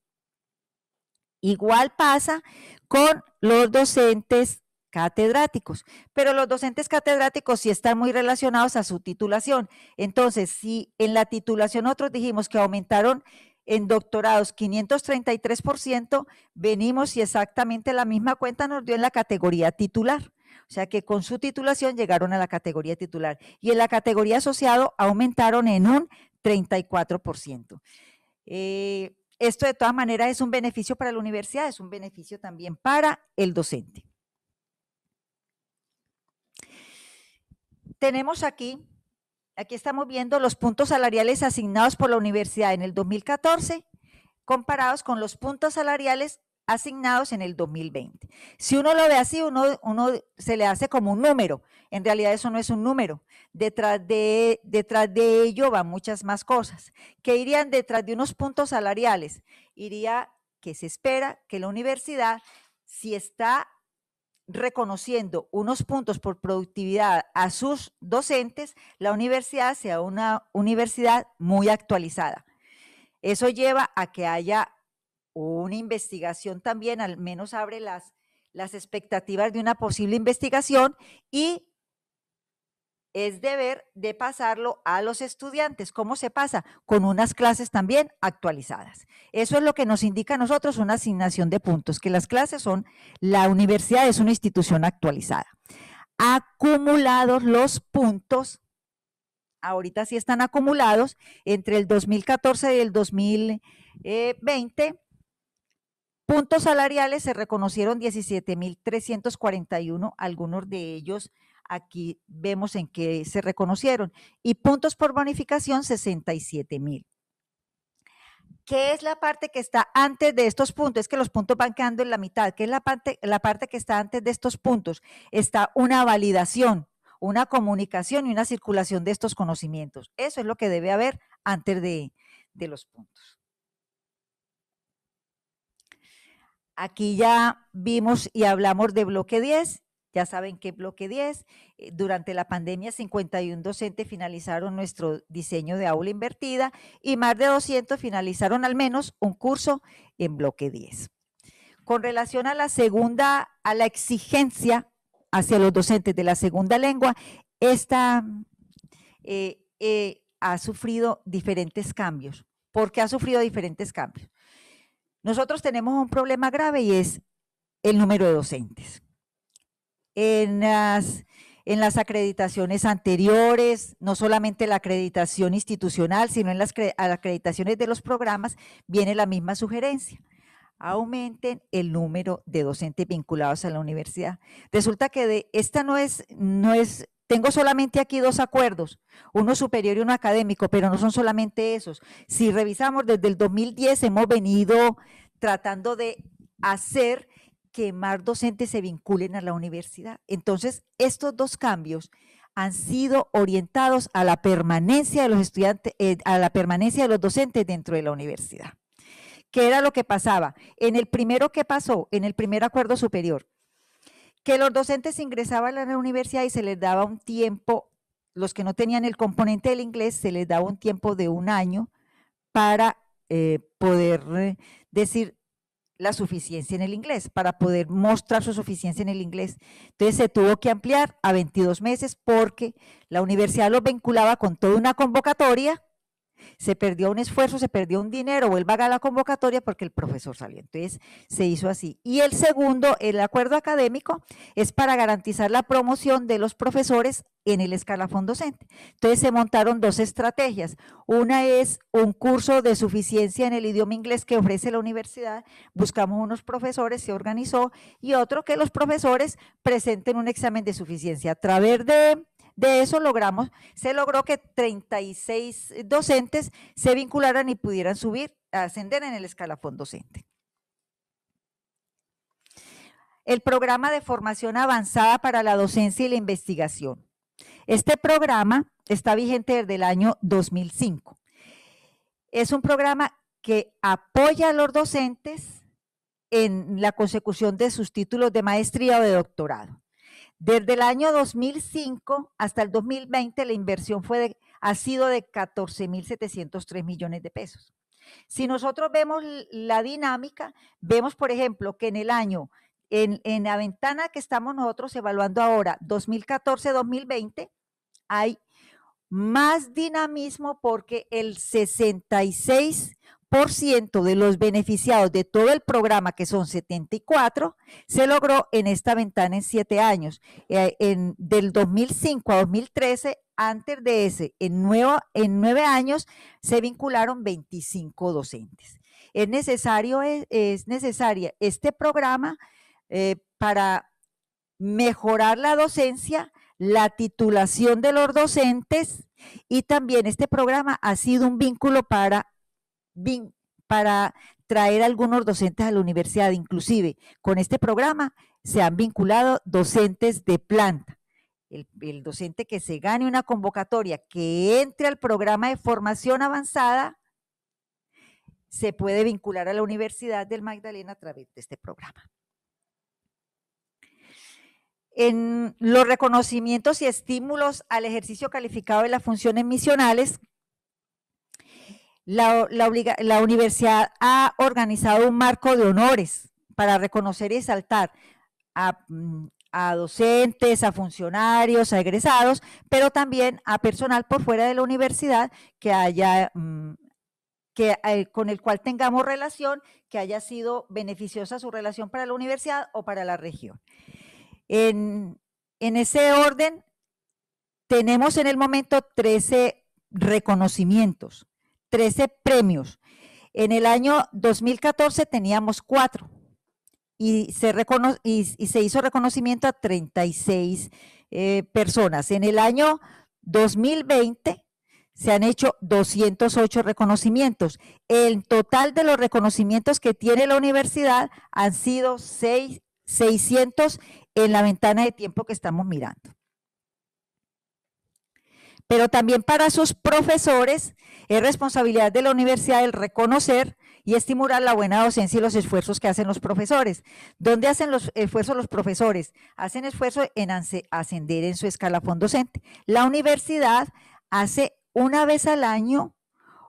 Igual pasa con los docentes catedráticos, pero los docentes catedráticos sí están muy relacionados a su titulación. Entonces, si en la titulación nosotros dijimos que aumentaron en doctorados 533%, venimos y exactamente la misma cuenta nos dio en la categoría titular. O sea que con su titulación llegaron a la categoría titular y en la categoría asociado aumentaron en un 34%. Eh, esto de todas maneras es un beneficio para la universidad, es un beneficio también para el docente. tenemos aquí, aquí estamos viendo los puntos salariales asignados por la universidad en el 2014 comparados con los puntos salariales asignados en el 2020. Si uno lo ve así, uno, uno se le hace como un número. En realidad eso no es un número. Detrás de, detrás de ello van muchas más cosas. ¿Qué irían detrás de unos puntos salariales? Iría que se espera que la universidad, si está reconociendo unos puntos por productividad a sus docentes, la universidad sea una universidad muy actualizada. Eso lleva a que haya una investigación también, al menos abre las, las expectativas de una posible investigación y es deber de pasarlo a los estudiantes. ¿Cómo se pasa? Con unas clases también actualizadas. Eso es lo que nos indica a nosotros una asignación de puntos, que las clases son, la universidad es una institución actualizada. Acumulados los puntos, ahorita sí están acumulados, entre el 2014 y el 2020. Puntos salariales se reconocieron 17.341, algunos de ellos Aquí vemos en qué se reconocieron. Y puntos por bonificación, 67 mil. ¿Qué es la parte que está antes de estos puntos? Es que los puntos van quedando en la mitad. ¿Qué es la parte, que está antes de estos puntos? Está una validación, una comunicación y una circulación de estos conocimientos. Eso es lo que debe haber antes de, de los puntos. Aquí ya vimos y hablamos de bloque 10 ya saben que bloque 10, eh, durante la pandemia 51 docentes finalizaron nuestro diseño de aula invertida y más de 200 finalizaron al menos un curso en bloque 10. Con relación a la segunda, a la exigencia hacia los docentes de la segunda lengua, esta eh, eh, ha sufrido diferentes cambios. ¿Por qué ha sufrido diferentes cambios? Nosotros tenemos un problema grave y es el número de docentes en las, en las acreditaciones anteriores, no solamente la acreditación institucional, sino en las acreditaciones de los programas, viene la misma sugerencia aumenten el número de docentes vinculados a la universidad. Resulta que de, esta no es, no es, tengo solamente aquí dos acuerdos, uno superior y uno académico, pero no son solamente esos. Si revisamos desde el 2010 hemos venido tratando de hacer que más docentes se vinculen a la universidad. Entonces, estos dos cambios han sido orientados a la permanencia de los estudiantes, eh, a la permanencia de los docentes dentro de la universidad. ¿Qué era lo que pasaba? En el primero que pasó, en el primer acuerdo superior, que los docentes ingresaban a la universidad y se les daba un tiempo, los que no tenían el componente del inglés, se les daba un tiempo de un año para eh, poder eh, decir, la suficiencia en el inglés, para poder mostrar su suficiencia en el inglés. Entonces se tuvo que ampliar a 22 meses porque la universidad lo vinculaba con toda una convocatoria se perdió un esfuerzo, se perdió un dinero, vuelva a la convocatoria porque el profesor salió. Entonces se hizo así. Y el segundo, el acuerdo académico, es para garantizar la promoción de los profesores en el escalafón docente. Entonces se montaron dos estrategias. Una es un curso de suficiencia en el idioma inglés que ofrece la universidad. Buscamos unos profesores, se organizó. Y otro, que los profesores presenten un examen de suficiencia a través de de eso logramos, se logró que 36 docentes se vincularan y pudieran subir, ascender en el escalafón docente. El programa de formación avanzada para la docencia y la investigación. Este programa está vigente desde el año 2005. Es un programa que apoya a los docentes en la consecución de sus títulos de maestría o de doctorado. Desde el año 2005 hasta el 2020 la inversión fue ha sido de 14.703 millones de pesos. Si nosotros vemos la dinámica, vemos, por ejemplo, que en el año, en, en la ventana que estamos nosotros evaluando ahora, 2014-2020, hay más dinamismo porque el 66 por ciento de los beneficiados de todo el programa, que son 74, se logró en esta ventana en siete años. Eh, en, del 2005 a 2013, antes de ese, en, en nueve años, se vincularon 25 docentes. Es, necesario, es, es necesaria este programa eh, para mejorar la docencia, la titulación de los docentes y también este programa ha sido un vínculo para para traer algunos docentes a la universidad. Inclusive, con este programa se han vinculado docentes de planta. el docente que se gane una convocatoria, que entre al programa de formación avanzada, se puede vincular a la Universidad del Magdalena a través de este programa. En los reconocimientos y estímulos al ejercicio calificado de las funciones misionales, la, universidad ha organizado un marco de honores para reconocer y exaltar mm, a, docentes, a funcionarios, a egresados, pero también a personal por fuera de la universidad que haya mm, eh, con el cual tengamos relación, que haya sido beneficiosa su relación para la universidad o para la región. En, en ese orden, tenemos en el momento 13 reconocimientos. 13 premios. En el año 2014 teníamos cuatro y se, se hizo reconocimiento a 36 eh, personas. En el año 2020 se han hecho 208 reconocimientos. El total de los reconocimientos que tiene la universidad han sido 6, 600 en la ventana de tiempo que estamos mirando pero también para sus profesores es responsabilidad de la universidad el reconocer y estimular la buena docencia y los esfuerzos que hacen los profesores. ¿Dónde hacen los esfuerzos los profesores? Hacen esfuerzo en ascender en su escalafón docente. La universidad hace una vez al año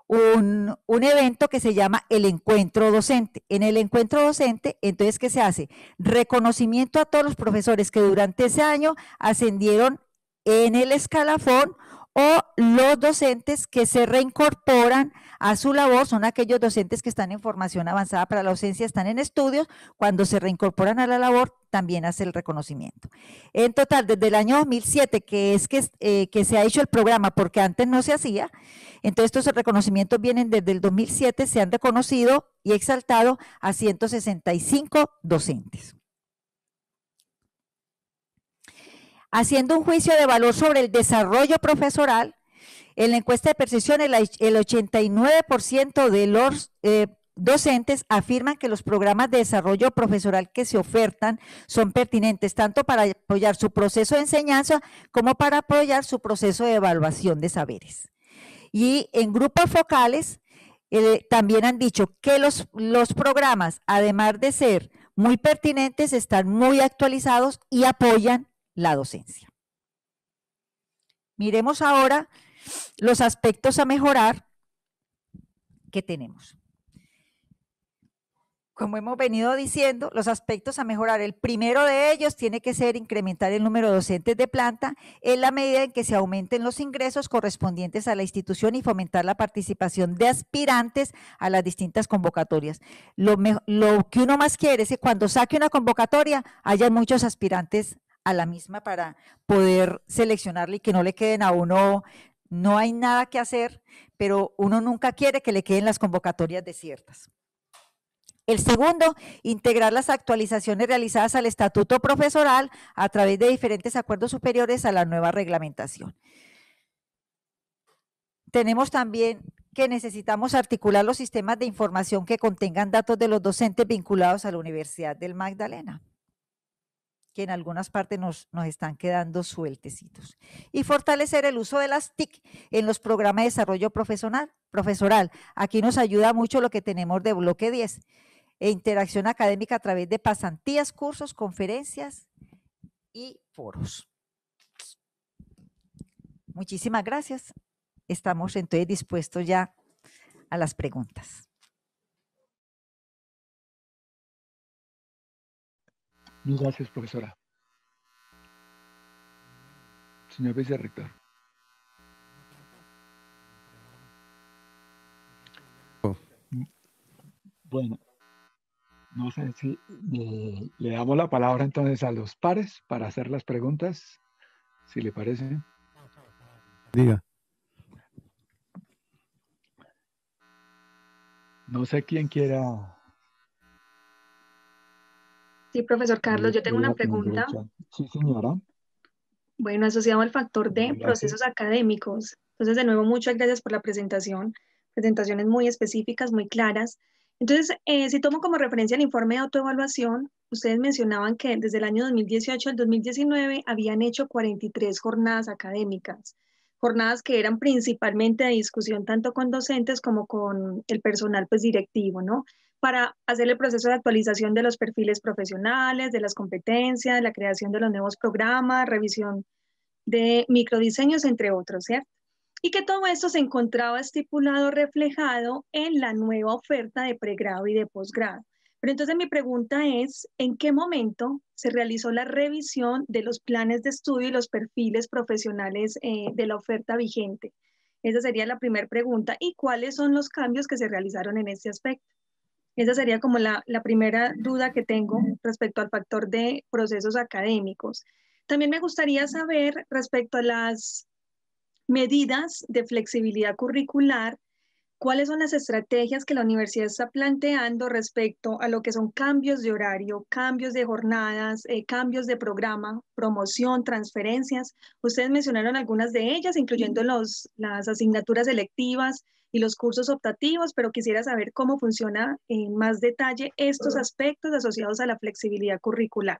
un, evento que se llama el encuentro docente. En el encuentro docente, entonces, ¿qué se hace? Reconocimiento a todos los profesores que durante ese año ascendieron en el escalafón o los docentes que se reincorporan a su labor son aquellos docentes que están en formación avanzada para la docencia, están en estudios, cuando se reincorporan a la labor también hace el reconocimiento. En total, desde el año 2007, que es que, eh, que se ha hecho el programa, porque antes no se hacía, entonces estos reconocimientos vienen desde el 2007, se han reconocido y exaltado a 165 docentes. haciendo un juicio de valor sobre el desarrollo profesoral, en la encuesta de percepción el, 89% de los eh, docentes afirman que los programas de desarrollo profesoral que se ofertan son pertinentes tanto para apoyar su proceso de enseñanza como para apoyar su proceso de evaluación de saberes. Y en grupos focales eh, también han dicho que los, los programas, además de ser muy pertinentes, están muy actualizados y apoyan la docencia. Miremos ahora los aspectos a mejorar que tenemos. Como hemos venido diciendo, los aspectos a mejorar. El primero de ellos tiene que ser incrementar el número de docentes de planta en la medida en que se aumenten los ingresos correspondientes a la institución y fomentar la participación de aspirantes a las distintas convocatorias. Lo, lo que uno más quiere es que cuando saque una convocatoria haya muchos aspirantes a la misma para poder seleccionarle y que no le queden a uno, no hay nada que hacer, pero uno nunca quiere que le queden las convocatorias desiertas. El segundo, integrar las actualizaciones realizadas al estatuto profesoral a través de diferentes acuerdos superiores a la nueva reglamentación. Tenemos también que necesitamos articular los sistemas de información que contengan datos de los docentes vinculados a la Universidad del Magdalena que en algunas partes nos, están quedando sueltecitos. Y fortalecer el uso de las TIC en los programas de desarrollo profesional. profesoral. Aquí nos ayuda mucho lo que tenemos de bloque 10, e interacción académica a través de pasantías, cursos, conferencias y foros. Muchísimas gracias. Estamos entonces dispuestos ya a las preguntas. Gracias, profesora. Señor vice Bueno, no sé si le damos la palabra entonces a los pares para hacer las preguntas, si le parece. Diga. No sé quién quiera Sí, profesor Carlos, yo tengo una pregunta. Sí, señora. Bueno, asociado al factor de procesos académicos. Entonces, de nuevo, muchas gracias por la presentación. Presentaciones muy específicas, muy claras. Entonces, eh, si tomo como referencia el informe de autoevaluación, ustedes mencionaban que desde el año 2018 al 2019 habían hecho 43 jornadas académicas, jornadas que eran principalmente de discusión tanto con docentes como con el personal pues directivo, ¿no? para hacer el proceso de actualización de los perfiles profesionales, de las competencias, la creación de los nuevos programas, revisión de microdiseños, entre otros, ¿cierto? Y que todo esto se encontraba estipulado, reflejado en la nueva oferta de pregrado y de posgrado. Pero entonces mi pregunta es, ¿en qué momento se realizó la revisión de los planes de estudio y los perfiles profesionales eh, de la oferta vigente? Esa sería la primera pregunta. ¿Y cuáles son los cambios que se realizaron en este aspecto? Esa sería como la, primera duda que tengo respecto al factor de procesos académicos. También me gustaría saber respecto a las medidas de flexibilidad curricular, cuáles son las estrategias que la universidad está planteando respecto a lo que son cambios de horario, cambios de jornadas, eh, cambios de programa, promoción, transferencias. Ustedes mencionaron algunas de ellas, incluyendo las asignaturas electivas y los cursos optativos, pero quisiera saber cómo funciona en más detalle estos aspectos asociados a la flexibilidad curricular.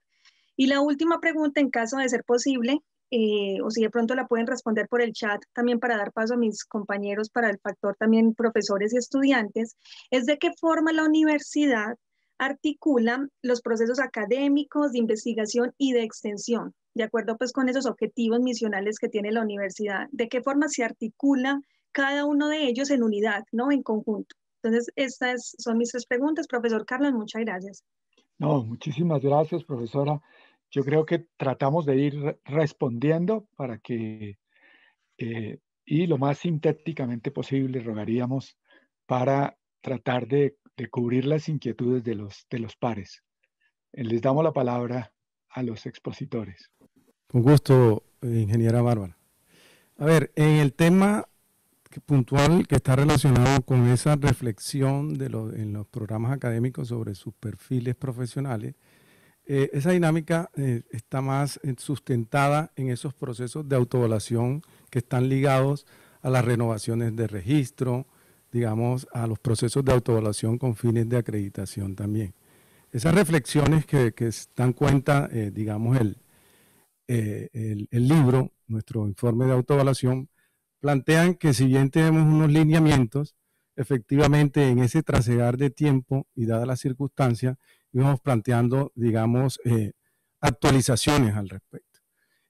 Y la última pregunta, en caso de ser posible, eh, o si de pronto la pueden responder por el chat también para dar paso a mis compañeros para el factor también profesores y estudiantes, es de qué forma la universidad articula los procesos académicos de investigación y de extensión, de acuerdo pues con esos objetivos misionales que tiene la universidad, de qué forma se articula cada uno de ellos en unidad, ¿no? En conjunto. Entonces, estas son mis tres preguntas. Profesor Carlos, muchas gracias. No, muchísimas gracias, profesora. Yo creo que tratamos de ir respondiendo para que, eh, y lo más sintéticamente posible, rogaríamos para tratar de, cubrir las inquietudes de los, de los pares. Eh, les damos la palabra a los expositores. un gusto, eh, ingeniera Bárbara. A ver, en el tema puntual que está relacionado con esa reflexión de en los programas académicos sobre sus perfiles profesionales, eh, esa dinámica eh, está más eh, sustentada en esos procesos de autoevaluación que están ligados a las renovaciones de registro, digamos, a los procesos de autoevaluación con fines de acreditación también. Esas reflexiones que, que dan cuenta, digamos, el, libro, nuestro informe de autoevaluación, plantean que si bien tenemos unos lineamientos, efectivamente en ese trasegar de tiempo y dada las circunstancia, íbamos planteando, digamos, eh, actualizaciones al respecto.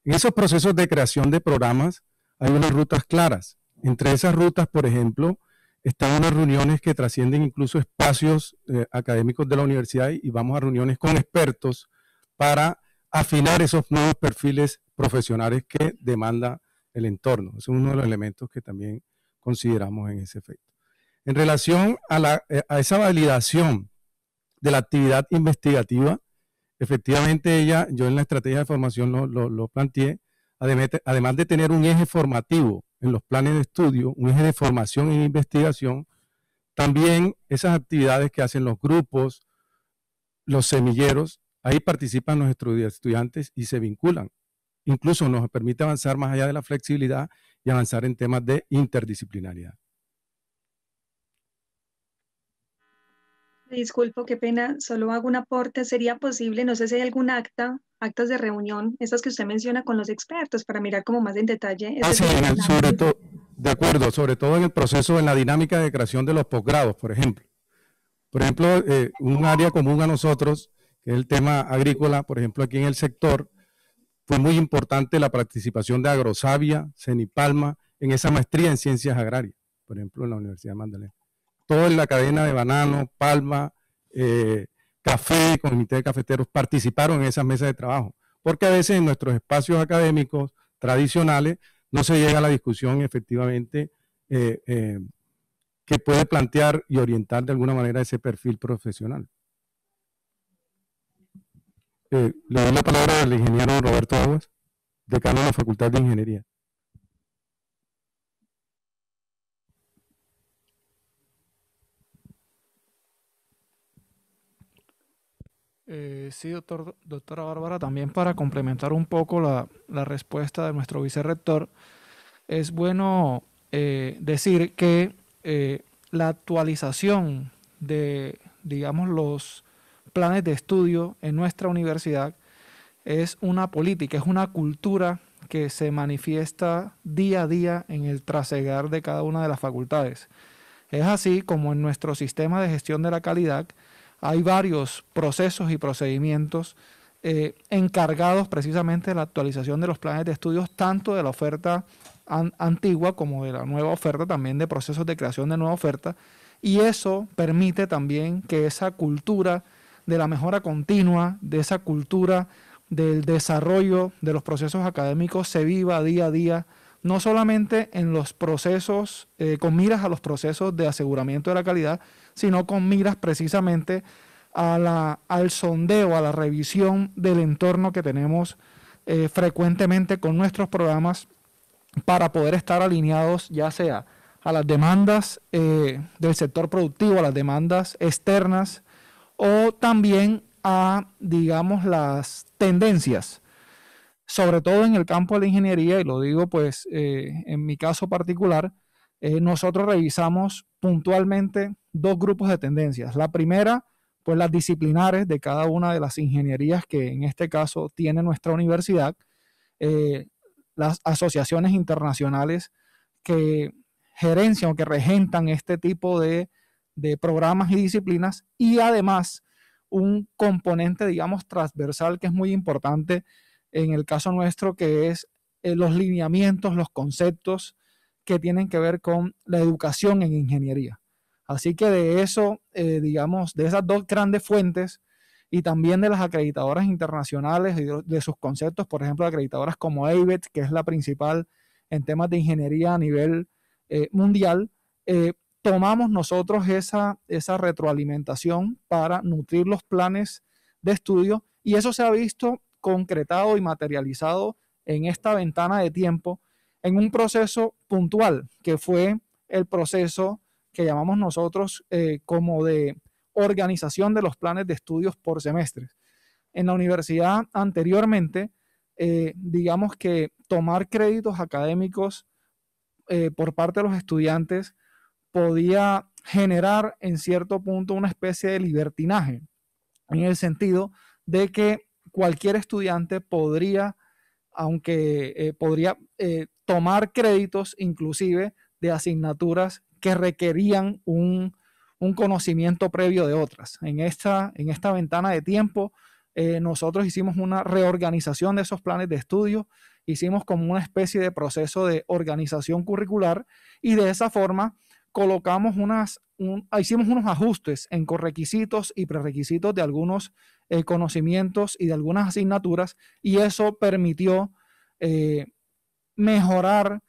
En esos procesos de creación de programas hay unas rutas claras. Entre esas rutas, por ejemplo, están unas reuniones que trascienden incluso espacios eh, académicos de la universidad y vamos a reuniones con expertos para afinar esos nuevos perfiles profesionales que demanda el entorno. Es uno de los elementos que también consideramos en ese efecto. En relación a, la, eh, esa validación de la actividad investigativa, efectivamente ella, yo en la estrategia de formación lo, lo planteé, además de tener un eje formativo en los planes de estudio, un eje de formación e investigación, también esas actividades que hacen los grupos, los semilleros, ahí participan los estudiantes y se vinculan incluso nos permite avanzar más allá de la flexibilidad y avanzar en temas de interdisciplinaridad. Disculpo, qué pena, solo hago un aporte. ¿Sería posible, no sé si hay algún acta, actas de reunión, estas que usted menciona con los expertos, para mirar como más en detalle? Este ah, sí, sobre todo, de acuerdo, sobre todo en el proceso, en la dinámica de creación de los posgrados, por ejemplo. Por ejemplo, eh, un área común a nosotros, que es el tema agrícola, por ejemplo, aquí en el sector, fue muy importante la participación de Agrosavia, Cenipalma, en esa maestría en ciencias agrarias, por ejemplo, en la Universidad de Mandalena. Todo en la cadena de banano, palma, eh, café, comité de cafeteros, participaron en esas mesas de trabajo. Porque a veces en nuestros espacios académicos tradicionales no se llega a la discusión efectivamente eh, eh, que puede plantear y orientar de alguna manera ese perfil profesional. Eh, le doy la palabra al ingeniero Roberto Aguas, decano de la Facultad de Ingeniería. Eh, sí, doctora Bárbara, también para complementar un poco la, respuesta de nuestro vicerrector, es bueno eh, decir que la actualización de, digamos, los planes de estudio en nuestra universidad es una política, es una cultura que se manifiesta día a día en el trasegar de cada una de las facultades. Es así como en nuestro sistema de gestión de la calidad hay varios procesos y procedimientos eh, encargados precisamente de la actualización de los planes de estudios, tanto de la oferta antigua como de la nueva oferta, también de procesos de creación de nueva oferta. Y eso permite también que esa cultura de la mejora continua, de esa cultura del desarrollo de los procesos académicos se viva día a día, no solamente en los procesos, eh, con miras a los procesos de aseguramiento de la calidad, sino con miras precisamente a la, al sondeo, a la revisión del entorno que tenemos eh, frecuentemente con nuestros programas para poder estar alineados ya sea a las demandas eh, del sector productivo, a las demandas externas, o también a, digamos, las tendencias, sobre todo en el campo de la ingeniería, y lo digo pues eh, en mi caso particular, eh, nosotros revisamos puntualmente dos grupos de tendencias. La primera, pues las disciplinares de cada una de las ingenierías que en este caso tiene nuestra universidad, eh, las asociaciones internacionales que gerencian o que regentan este tipo de de programas y disciplinas y además un componente, digamos, transversal que es muy importante en el caso nuestro, que es eh, los lineamientos, los conceptos que tienen que ver con la educación en ingeniería. Así que de eso, eh, digamos, de esas dos grandes fuentes y también de las acreditadoras internacionales y de, sus conceptos, por ejemplo, acreditadoras como ABET, que es la principal en temas de ingeniería a nivel eh, mundial, tomamos nosotros esa, retroalimentación para nutrir los planes de estudio y eso se ha visto concretado y materializado en esta ventana de tiempo en un proceso puntual que fue el proceso que llamamos nosotros eh, como de organización de los planes de estudios por semestres. En la universidad anteriormente, eh, digamos que tomar créditos académicos eh, por parte de los estudiantes podía generar en cierto punto una especie de libertinaje, en el sentido de que cualquier estudiante podría, aunque eh, podría eh, tomar créditos inclusive de asignaturas que requerían un, conocimiento previo de otras. En esta, en esta ventana de tiempo, eh, nosotros hicimos una reorganización de esos planes de estudio, hicimos como una especie de proceso de organización curricular y de esa forma colocamos unas, ah, hicimos unos ajustes en correquisitos y prerequisitos de algunos eh, conocimientos y de algunas asignaturas y eso permitió eh, mejorar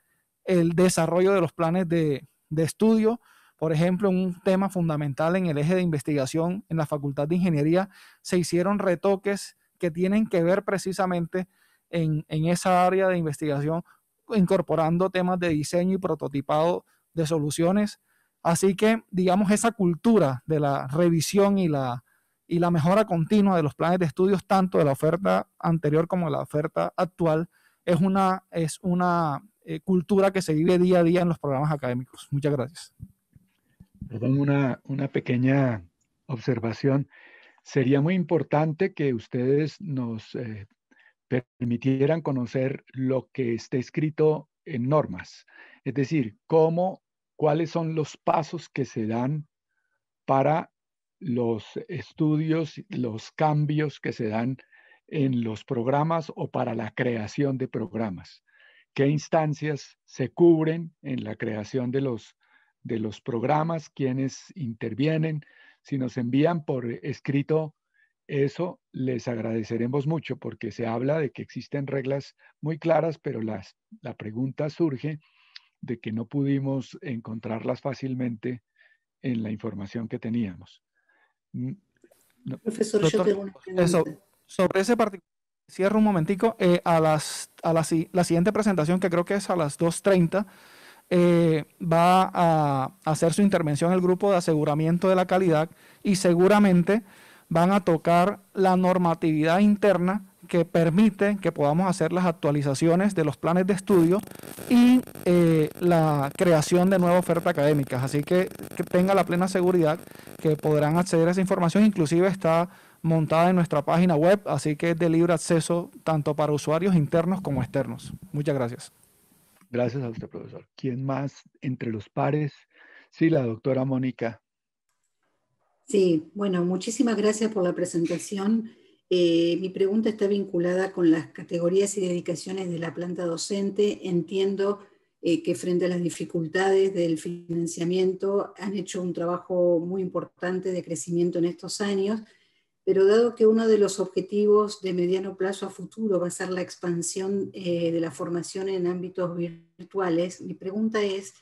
el desarrollo de los planes de, estudio. Por ejemplo, un tema fundamental en el eje de investigación en la Facultad de Ingeniería, se hicieron retoques que tienen que ver precisamente en, en, esa área de investigación, incorporando temas de diseño y prototipado de soluciones. Así que, digamos, esa cultura de la revisión y la, y la mejora continua de los planes de estudios, tanto de la oferta anterior como de la oferta actual, es una, es una eh, cultura que se vive día a día en los programas académicos. Muchas gracias. Perdón, una, una pequeña observación. Sería muy importante que ustedes nos eh, permitieran conocer lo que está escrito en normas. Es decir, cómo, cuáles son los pasos que se dan para los estudios, los cambios que se dan en los programas o para la creación de programas. ¿Qué instancias se cubren en la creación de los, de los programas? ¿Quiénes intervienen? Si nos envían por escrito eso les agradeceremos mucho porque se habla de que existen reglas muy claras, pero las, la pregunta surge de que no pudimos encontrarlas fácilmente en la información que teníamos. Mm, Profesor, yo Eso, sobre ese particular, cierro un momentico, eh, a, las, a la, siguiente presentación, que creo que es a las 2.30, eh, va a hacer su intervención el grupo de aseguramiento de la calidad y seguramente van a tocar la normatividad interna que permite que podamos hacer las actualizaciones de los planes de estudio y eh, la creación de nueva oferta académica. Así que, que tenga la plena seguridad que podrán acceder a esa información. Inclusive está montada en nuestra página web, así que es de libre acceso tanto para usuarios internos como externos. Muchas gracias. Gracias a usted, profesor. ¿Quién más entre los pares? Sí, la doctora Mónica. Sí, bueno, muchísimas gracias por la presentación. Eh, mi pregunta está vinculada con las categorías y dedicaciones de la planta docente. Entiendo eh, que frente a las dificultades del financiamiento han hecho un trabajo muy importante de crecimiento en estos años, pero dado que uno de los objetivos de mediano plazo a futuro va a ser la expansión eh, de la formación en ámbitos virtuales, mi pregunta es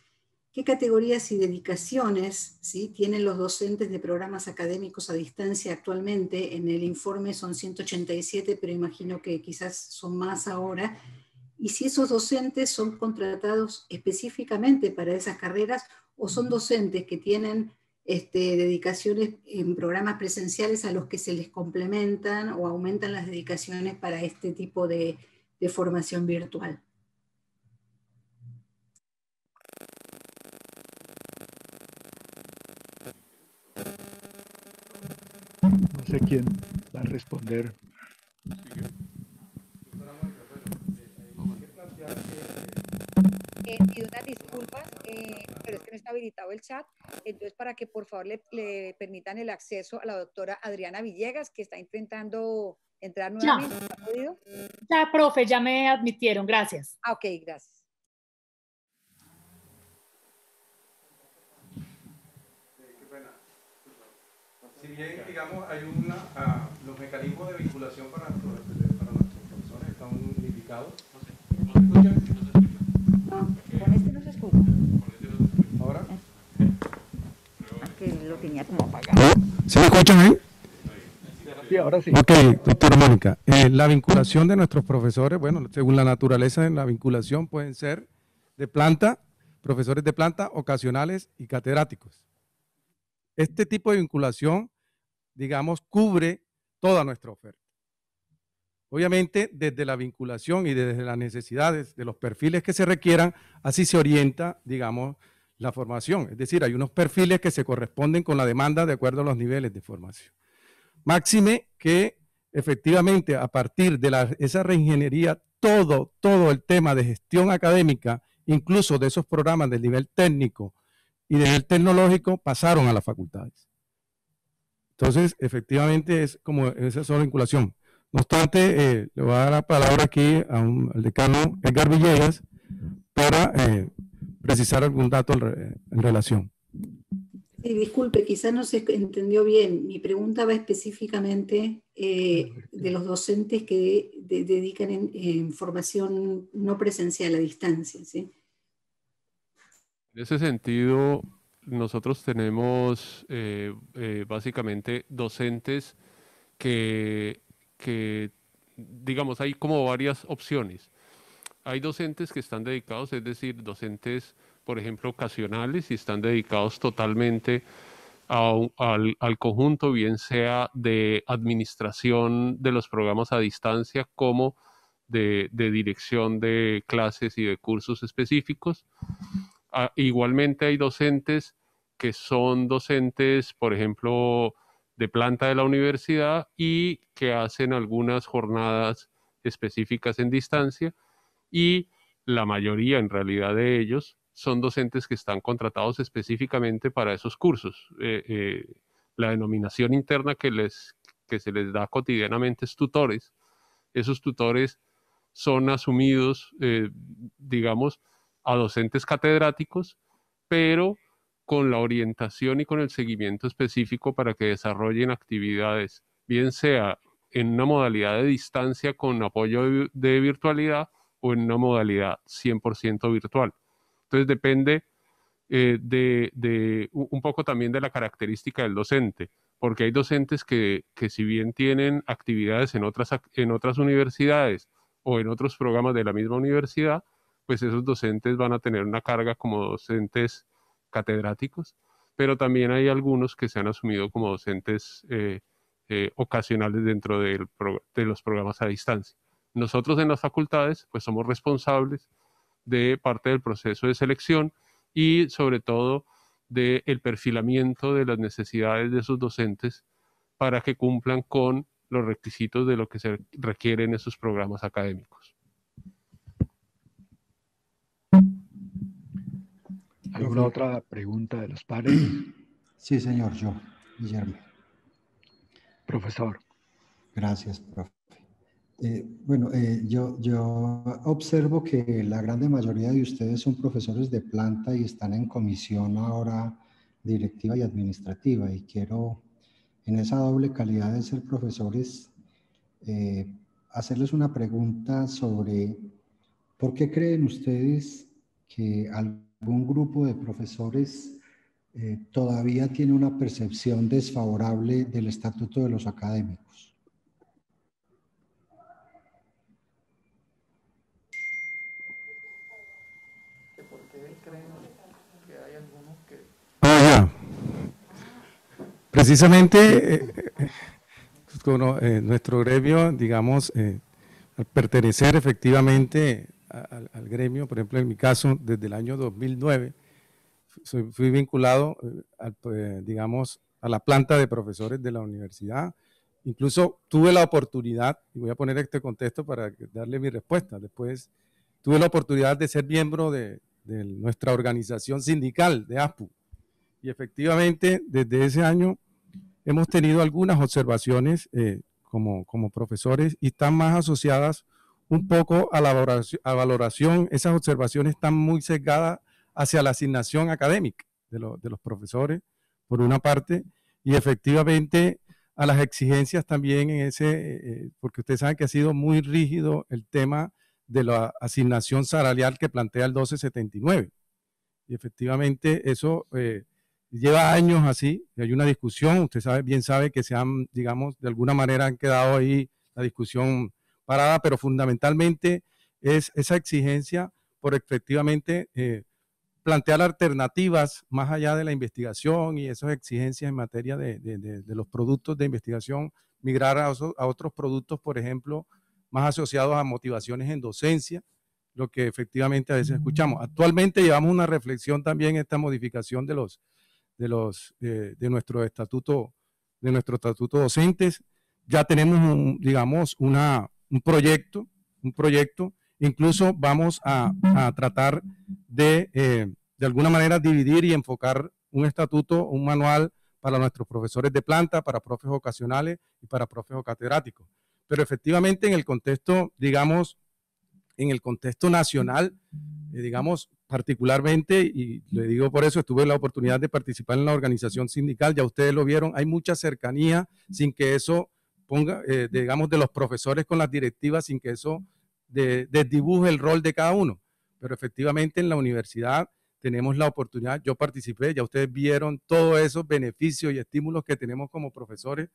qué categorías y dedicaciones ¿sí? tienen los docentes de programas académicos a distancia actualmente. En el informe son 187, pero imagino que quizás son más ahora. Y si esos docentes son contratados específicamente para esas carreras o son docentes que tienen este, dedicaciones en programas presenciales a los que se les complementan o aumentan las dedicaciones para este tipo de formación virtual. sé quién va a responder. Eh, pido unas disculpas, eh, pero es que no está habilitado el chat, entonces para que por favor le, permitan el acceso a la doctora Adriana Villegas, que está intentando entrar nuevamente. Ya, ya profe, ya me admitieron, gracias. Ah, ok, gracias. si digamos, hay una, ah, los mecanismos de vinculación para, para nuestros profesores están indicados. Ah, este no se escucha. Con este no se escucha. ¿Ahora? Ah. Que lo tenía como apagado. ¿Se escucha escuchan bien? Sí, ahora sí. Ok, doctora Mónica, eh, la vinculación de nuestros profesores, bueno, según la naturaleza de la vinculación pueden ser de planta, profesores de planta, ocasionales y catedráticos. Este tipo de vinculación digamos, cubre toda nuestra oferta. Obviamente, desde la vinculación y desde las necesidades de los perfiles que se requieran, así se orienta, digamos, la formación. Es decir, hay unos perfiles que se corresponden con la demanda de acuerdo a los niveles de formación. Máxime que efectivamente a partir de esa reingeniería, todo, todo el tema de gestión académica, incluso de esos programas del nivel técnico y del tecnológico, pasaron a las facultades. Entonces, efectivamente, es como esa sola vinculación. No obstante, eh, le voy a dar la palabra aquí al decano Edgar Villegas para eh, precisar algún dato en relación. Sí, disculpe, quizás no se entendió bien. Mi pregunta va específicamente eh, de los docentes que dedican en, formación no presencial a distancia. En ese sentido, nosotros tenemos eh, eh, básicamente docentes que, digamos, hay como varias opciones. Hay docentes que están dedicados, es decir, docentes, por ejemplo, ocasionales y están dedicados totalmente al, conjunto, bien sea de administración de los programas a distancia como de, dirección de clases y de cursos específicos. Ah, igualmente hay docentes que son docentes, por ejemplo, de planta de la universidad y que hacen algunas jornadas específicas en distancia y la mayoría en realidad de ellos son docentes que están contratados específicamente para esos cursos. Eh, eh, la denominación interna que, les, que se les da cotidianamente es tutores. Esos tutores son asumidos, eh, digamos, a docentes catedráticos, pero con la orientación y con el seguimiento específico para que desarrollen actividades, bien sea en una modalidad de distancia con apoyo de, virtualidad o en una modalidad 100% virtual. Entonces depende eh, de, un poco también de la característica del docente, porque hay docentes que, si bien tienen actividades en otras, en otras universidades o en otros programas de la misma universidad, pues esos docentes van a tener una carga como docentes catedráticos, pero también hay algunos que se han asumido como docentes eh, eh, ocasionales dentro de los programas a distancia. Nosotros en las facultades, pues somos responsables de parte del proceso de selección y sobre todo del perfilamiento de las necesidades de esos docentes para que cumplan con los requisitos de lo que se requieren esos programas académicos. ¿Alguna otra pregunta de los padres? Sí, señor, yo, Guillermo. Profesor. Gracias, profe. Eh, bueno, eh, yo, yo observo que la grande mayoría de ustedes son profesores de planta y están en comisión ahora directiva y administrativa y quiero en esa doble calidad de ser profesores eh, hacerles una pregunta sobre por qué creen ustedes que algo algún grupo de profesores eh, todavía tiene una percepción desfavorable del estatuto de los académicos? Precisamente, nuestro gremio, digamos, eh, al pertenecer efectivamente al, gremio, por ejemplo, en mi caso, desde el año 2009, fui vinculado, eh, eh, digamos, a la planta de profesores de la universidad. Incluso tuve la oportunidad, y voy a poner este contexto para darle mi respuesta después, tuve la oportunidad de ser miembro de, nuestra organización sindical de ASPU. Y efectivamente, desde ese año hemos tenido algunas observaciones eh, como, como profesores y están más asociadas un poco a la valoración, esas observaciones están muy sesgadas hacia la asignación académica de, los profesores, por una parte, y efectivamente a las exigencias también en ese, eh, eh, porque ustedes saben que ha sido muy rígido el tema de la asignación salarial que plantea el 1279. Y efectivamente eso eh, lleva años así, hay una discusión, usted sabe, bien sabe que se han, digamos, de alguna manera han quedado ahí la discusión parada, pero fundamentalmente es esa exigencia por efectivamente eh, plantear alternativas más allá de la investigación y esas exigencias en materia de, los productos de investigación, migrar a, otros productos, por ejemplo, más asociados a motivaciones en docencia, lo que efectivamente a veces mm. escuchamos. Actualmente llevamos una reflexión también en esta modificación de los de los de, nuestro estatuto de nuestro estatuto docentes. Ya tenemos, un, digamos, una un proyecto, un proyecto. Incluso vamos a, tratar de, eh, de alguna manera, dividir y enfocar un estatuto, un manual para nuestros profesores de planta, para profes ocasionales y para profes catedráticos. Pero efectivamente en el contexto, digamos, en el contexto nacional, eh, digamos, particularmente, y le digo por eso, estuve la oportunidad de participar en la organización sindical, ya ustedes lo vieron, hay mucha cercanía sin que eso ponga, eh, digamos, de los profesores con las directivas sin que eso desdibuje el rol de cada uno. Pero efectivamente en la universidad tenemos la oportunidad, yo participé, ya ustedes vieron todos esos beneficios y estímulos que tenemos como profesores,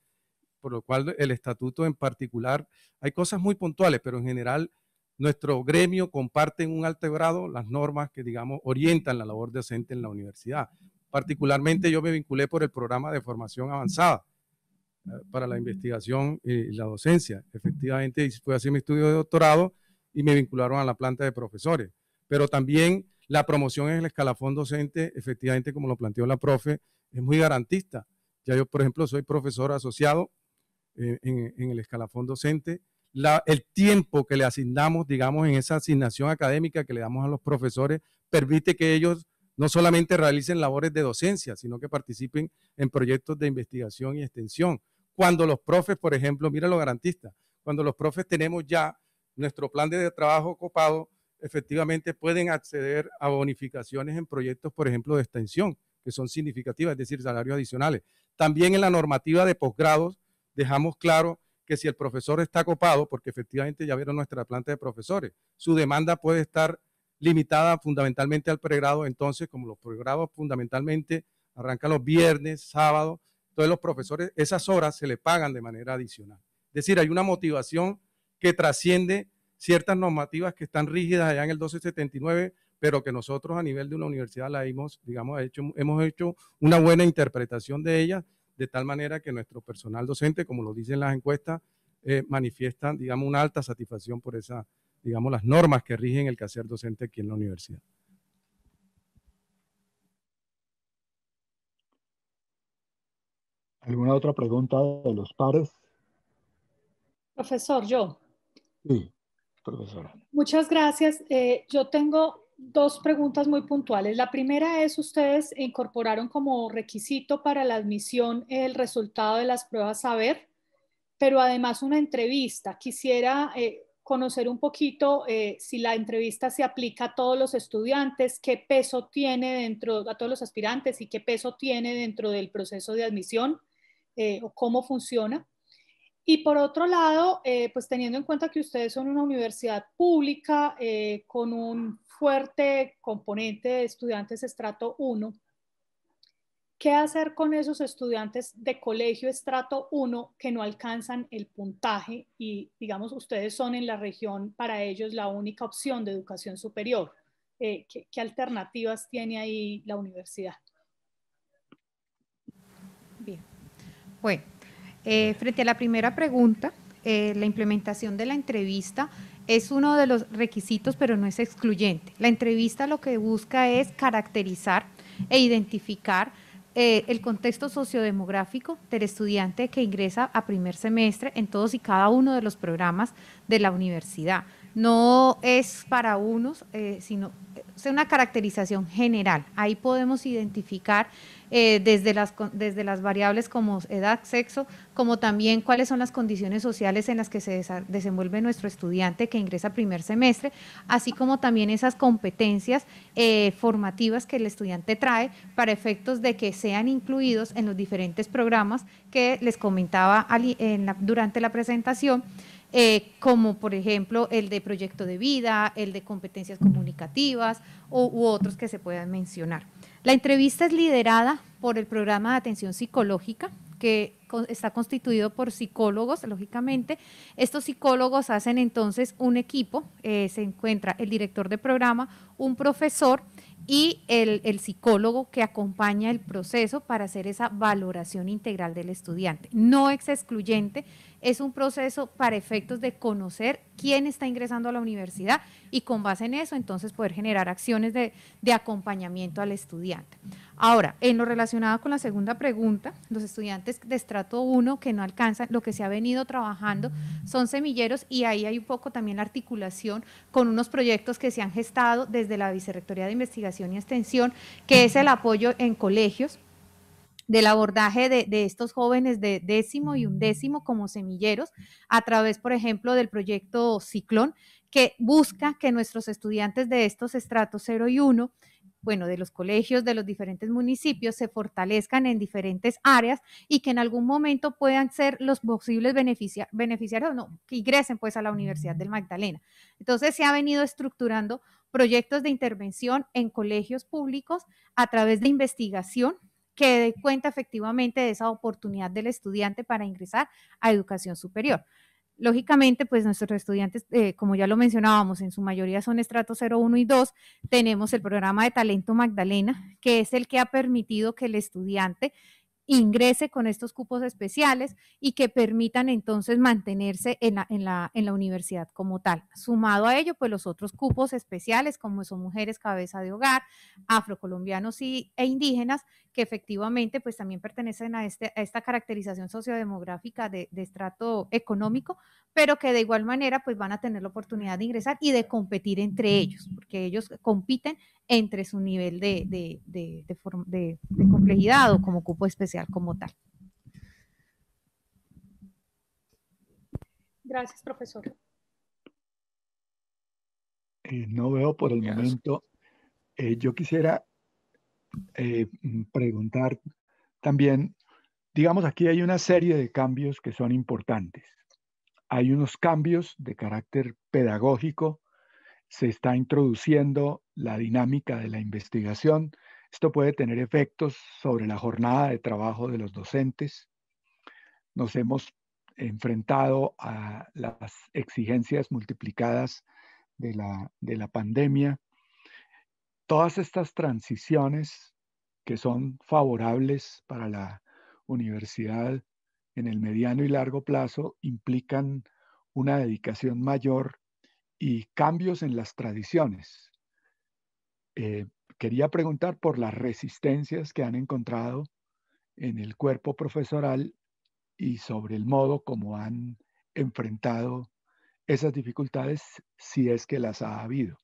por lo cual el estatuto en particular, hay cosas muy puntuales, pero en general nuestro gremio comparte en un alto grado las normas que, digamos, orientan la labor docente en la universidad. Particularmente yo me vinculé por el programa de formación avanzada, para la investigación y la docencia. Efectivamente, fui a hacer mi estudio de doctorado y me vincularon a la planta de profesores. Pero también la promoción en el escalafón docente, efectivamente, como lo planteó la profe, es muy garantista. Ya yo, por ejemplo, soy profesor asociado eh, en, el escalafón docente. el tiempo que le asignamos, digamos, en esa asignación académica que le damos a los profesores, permite que ellos no solamente realicen labores de docencia, sino que participen en proyectos de investigación y extensión. Cuando los profes, por ejemplo, mira lo garantista. cuando los profes tenemos ya nuestro plan de trabajo copado, efectivamente pueden acceder a bonificaciones en proyectos, por ejemplo, de extensión, que son significativas, es decir, salarios adicionales. También en la normativa de posgrados dejamos claro que si el profesor está copado, porque efectivamente ya vieron nuestra planta de profesores, su demanda puede estar limitada fundamentalmente al pregrado, entonces como los pregrados fundamentalmente arrancan los viernes, sábados, entonces los profesores, esas horas se le pagan de manera adicional. Es decir, hay una motivación que trasciende ciertas normativas que están rígidas allá en el 1279, pero que nosotros a nivel de una universidad la hemos, digamos, hecho, hemos hecho una buena interpretación de ellas, de tal manera que nuestro personal docente, como lo dicen las encuestas, eh, manifiestan, digamos, una alta satisfacción por esa, digamos, las normas que rigen el quehacer docente aquí en la universidad. ¿Alguna otra pregunta de los pares? Profesor, yo. Sí, profesora. Muchas gracias. Eh, yo tengo dos preguntas muy puntuales. La primera es, ustedes incorporaron como requisito para la admisión el resultado de las pruebas Saber, pero además una entrevista. Quisiera eh, conocer un poquito eh, si la entrevista se aplica a todos los estudiantes, qué peso tiene dentro, a todos los aspirantes y qué peso tiene dentro del proceso de admisión. Eh, o cómo funciona. Y por otro lado, eh, pues teniendo en cuenta que ustedes son una universidad pública eh, con un fuerte componente de estudiantes estrato 1, ¿qué hacer con esos estudiantes de colegio estrato 1 que no alcanzan el puntaje y digamos ustedes son en la región para ellos la única opción de educación superior? ¿Qué alternativas tiene ahí la universidad? Bueno, eh, frente a la primera pregunta, eh, la implementación de la entrevista es uno de los requisitos, pero no es excluyente. La entrevista lo que busca es caracterizar e identificar eh, el contexto sociodemográfico del estudiante que ingresa a primer semestre en todos y cada uno de los programas de la universidad no es para unos, eh, sino una caracterización general. Ahí podemos identificar eh, desde, las, variables como edad, sexo, como también cuáles son las condiciones sociales en las que se desenvuelve nuestro estudiante que ingresa a primer semestre, así como también esas competencias eh, formativas que el estudiante trae para efectos de que sean incluidos en los diferentes programas que les comentaba durante la presentación. Eh, como por ejemplo el de proyecto de vida, el de competencias comunicativas u, otros que se puedan mencionar. La entrevista es liderada por el programa de atención psicológica que está constituido por psicólogos, lógicamente. Estos psicólogos hacen entonces un equipo, eh, se encuentra el director de programa, un profesor y el, el, psicólogo que acompaña el proceso para hacer esa valoración integral del estudiante. No es excluyente es un proceso para efectos de conocer quién está ingresando a la universidad y con base en eso entonces poder generar acciones de, acompañamiento al estudiante. Ahora, en lo relacionado con la segunda pregunta, los estudiantes de estrato 1 que no alcanzan, lo que se ha venido trabajando son semilleros y ahí hay un poco también la articulación con unos proyectos que se han gestado desde la Vicerrectoría de Investigación y Extensión, que es el apoyo en colegios del abordaje de, estos jóvenes de décimo y undécimo como semilleros a través, por ejemplo, del proyecto Ciclón, que busca que nuestros estudiantes de estos estratos 0 y 1, bueno, de los colegios de los diferentes municipios, se fortalezcan en diferentes áreas y que en algún momento puedan ser los posibles beneficiarios, no, que ingresen pues a la Universidad del Magdalena. Entonces se ha venido estructurando proyectos de intervención en colegios públicos a través de investigación que dé cuenta efectivamente de esa oportunidad del estudiante para ingresar a educación superior. Lógicamente, pues nuestros estudiantes, eh, como ya lo mencionábamos, en su mayoría son estratos 0, 1 y 2. Tenemos el programa de Talento Magdalena, que es el que ha permitido que el estudiante ingrese con estos cupos especiales y que permitan entonces mantenerse en la, universidad como tal. Sumado a ello, pues los otros cupos especiales, como son mujeres cabeza de hogar, afrocolombianos y, e indígenas, que efectivamente pues también pertenecen a, este, esta caracterización sociodemográfica de, estrato económico, pero que de igual manera pues van a tener la oportunidad de ingresar y de competir entre ellos, porque ellos compiten entre su nivel de, de, de complejidad o como cupo especial como tal. Gracias, profesor. Eh, no veo por el momento. Eh, yo quisiera eh, mm, preguntar también, digamos, aquí hay una serie de cambios que son importantes. Hay unos cambios de carácter pedagógico, se está introduciendo la dinámica de la investigación. Esto puede tener efectos sobre la jornada de trabajo de los docentes. Nos hemos enfrentado a las exigencias multiplicadas de la, de la pandemia todas estas transiciones que son favorables para la universidad en el mediano y largo plazo implican una dedicación mayor y cambios en las tradiciones. Eh, quería preguntar por las resistencias que han encontrado en el cuerpo profesoral y sobre el modo como han enfrentado esas dificultades si es que las ha habido.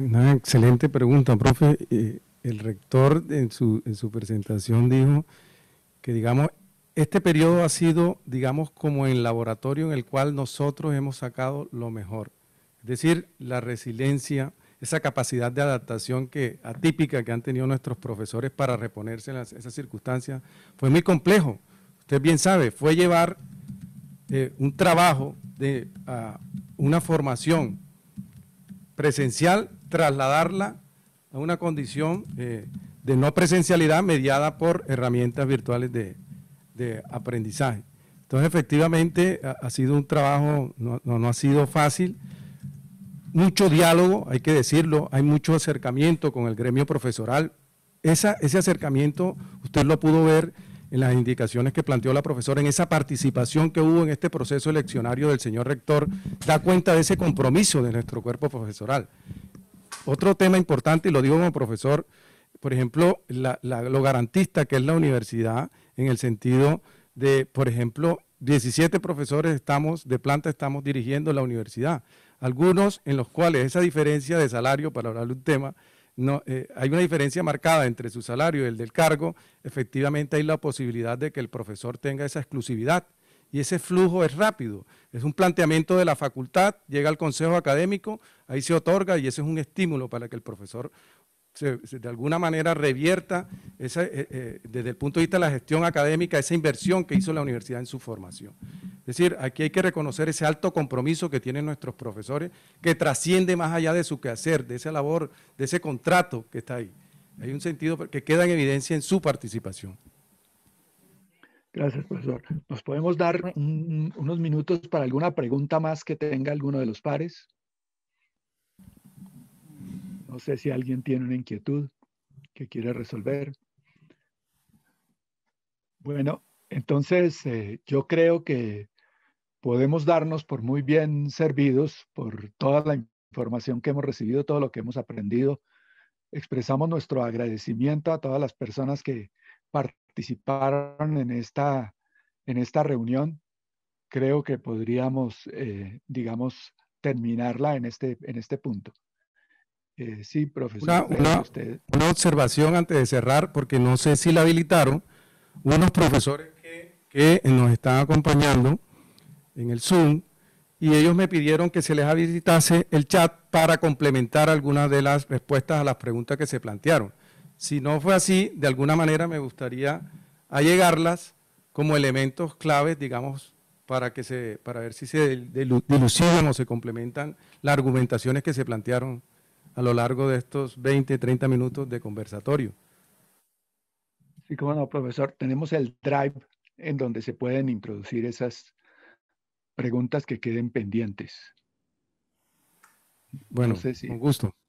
Una excelente pregunta, profe. Eh, el rector en su, en su presentación dijo que, digamos, este periodo ha sido, digamos, como el laboratorio en el cual nosotros hemos sacado lo mejor. Es decir, la resiliencia, esa capacidad de adaptación que, atípica que han tenido nuestros profesores para reponerse en esas circunstancias, fue muy complejo. Usted bien sabe, fue llevar eh, un trabajo de una formación presencial trasladarla a una condición eh, de no presencialidad mediada por herramientas virtuales de, aprendizaje. Entonces, efectivamente, ha, sido un trabajo, no, no, ha sido fácil, mucho diálogo, hay que decirlo, hay mucho acercamiento con el gremio profesoral. Esa, ese acercamiento usted lo pudo ver en las indicaciones que planteó la profesora, en esa participación que hubo en este proceso eleccionario del señor rector, da cuenta de ese compromiso de nuestro cuerpo profesoral. Otro tema importante, y lo digo como profesor, por ejemplo, lo garantista que es la universidad, en el sentido de, por ejemplo, 17 profesores estamos de planta estamos dirigiendo la universidad. Algunos en los cuales esa diferencia de salario, para hablar de un tema, no, eh, hay una diferencia marcada entre su salario y el del cargo, efectivamente hay la posibilidad de que el profesor tenga esa exclusividad y ese flujo es rápido. Es un planteamiento de la facultad, llega al consejo académico, ahí se otorga y ese es un estímulo para que el profesor de alguna manera revierta eh, eh, desde el punto de vista de la gestión académica esa inversión que hizo la universidad en su formación. Es decir, aquí hay que reconocer ese alto compromiso que tienen nuestros profesores que trasciende más allá de su quehacer, de esa labor, de ese contrato que está ahí. Hay un sentido que queda en evidencia en su participación. Gracias, profesor. ¿Nos podemos dar unos minutos para alguna pregunta más que tenga alguno de los pares? No sé si alguien tiene una inquietud que quiere resolver. Bueno, entonces eh, yo creo que podemos darnos por muy bien servidos por toda la información que hemos recibido, todo lo que hemos aprendido. Expresamos nuestro agradecimiento a todas las personas que participaron participaron en esta, en esta reunión. Creo que podríamos, eh, digamos, terminarla en este, en este punto. Eh, sí, profesor. Una, observación antes de cerrar, porque no sé si la habilitaron. Unos profesores que, que nos están acompañando en el Zoom y ellos me pidieron que se les habilitase el chat para complementar algunas de las respuestas a las preguntas que se plantearon. Si no fue así, de alguna manera me gustaría allegarlas como elementos claves, digamos, para, que se, para ver si se dilucidan o se complementan las argumentaciones que se plantearon a lo largo de estos 20, 30 minutos de conversatorio. Sí, como no, profesor, tenemos el drive en donde se pueden introducir esas preguntas que queden pendientes. Bueno, con gusto.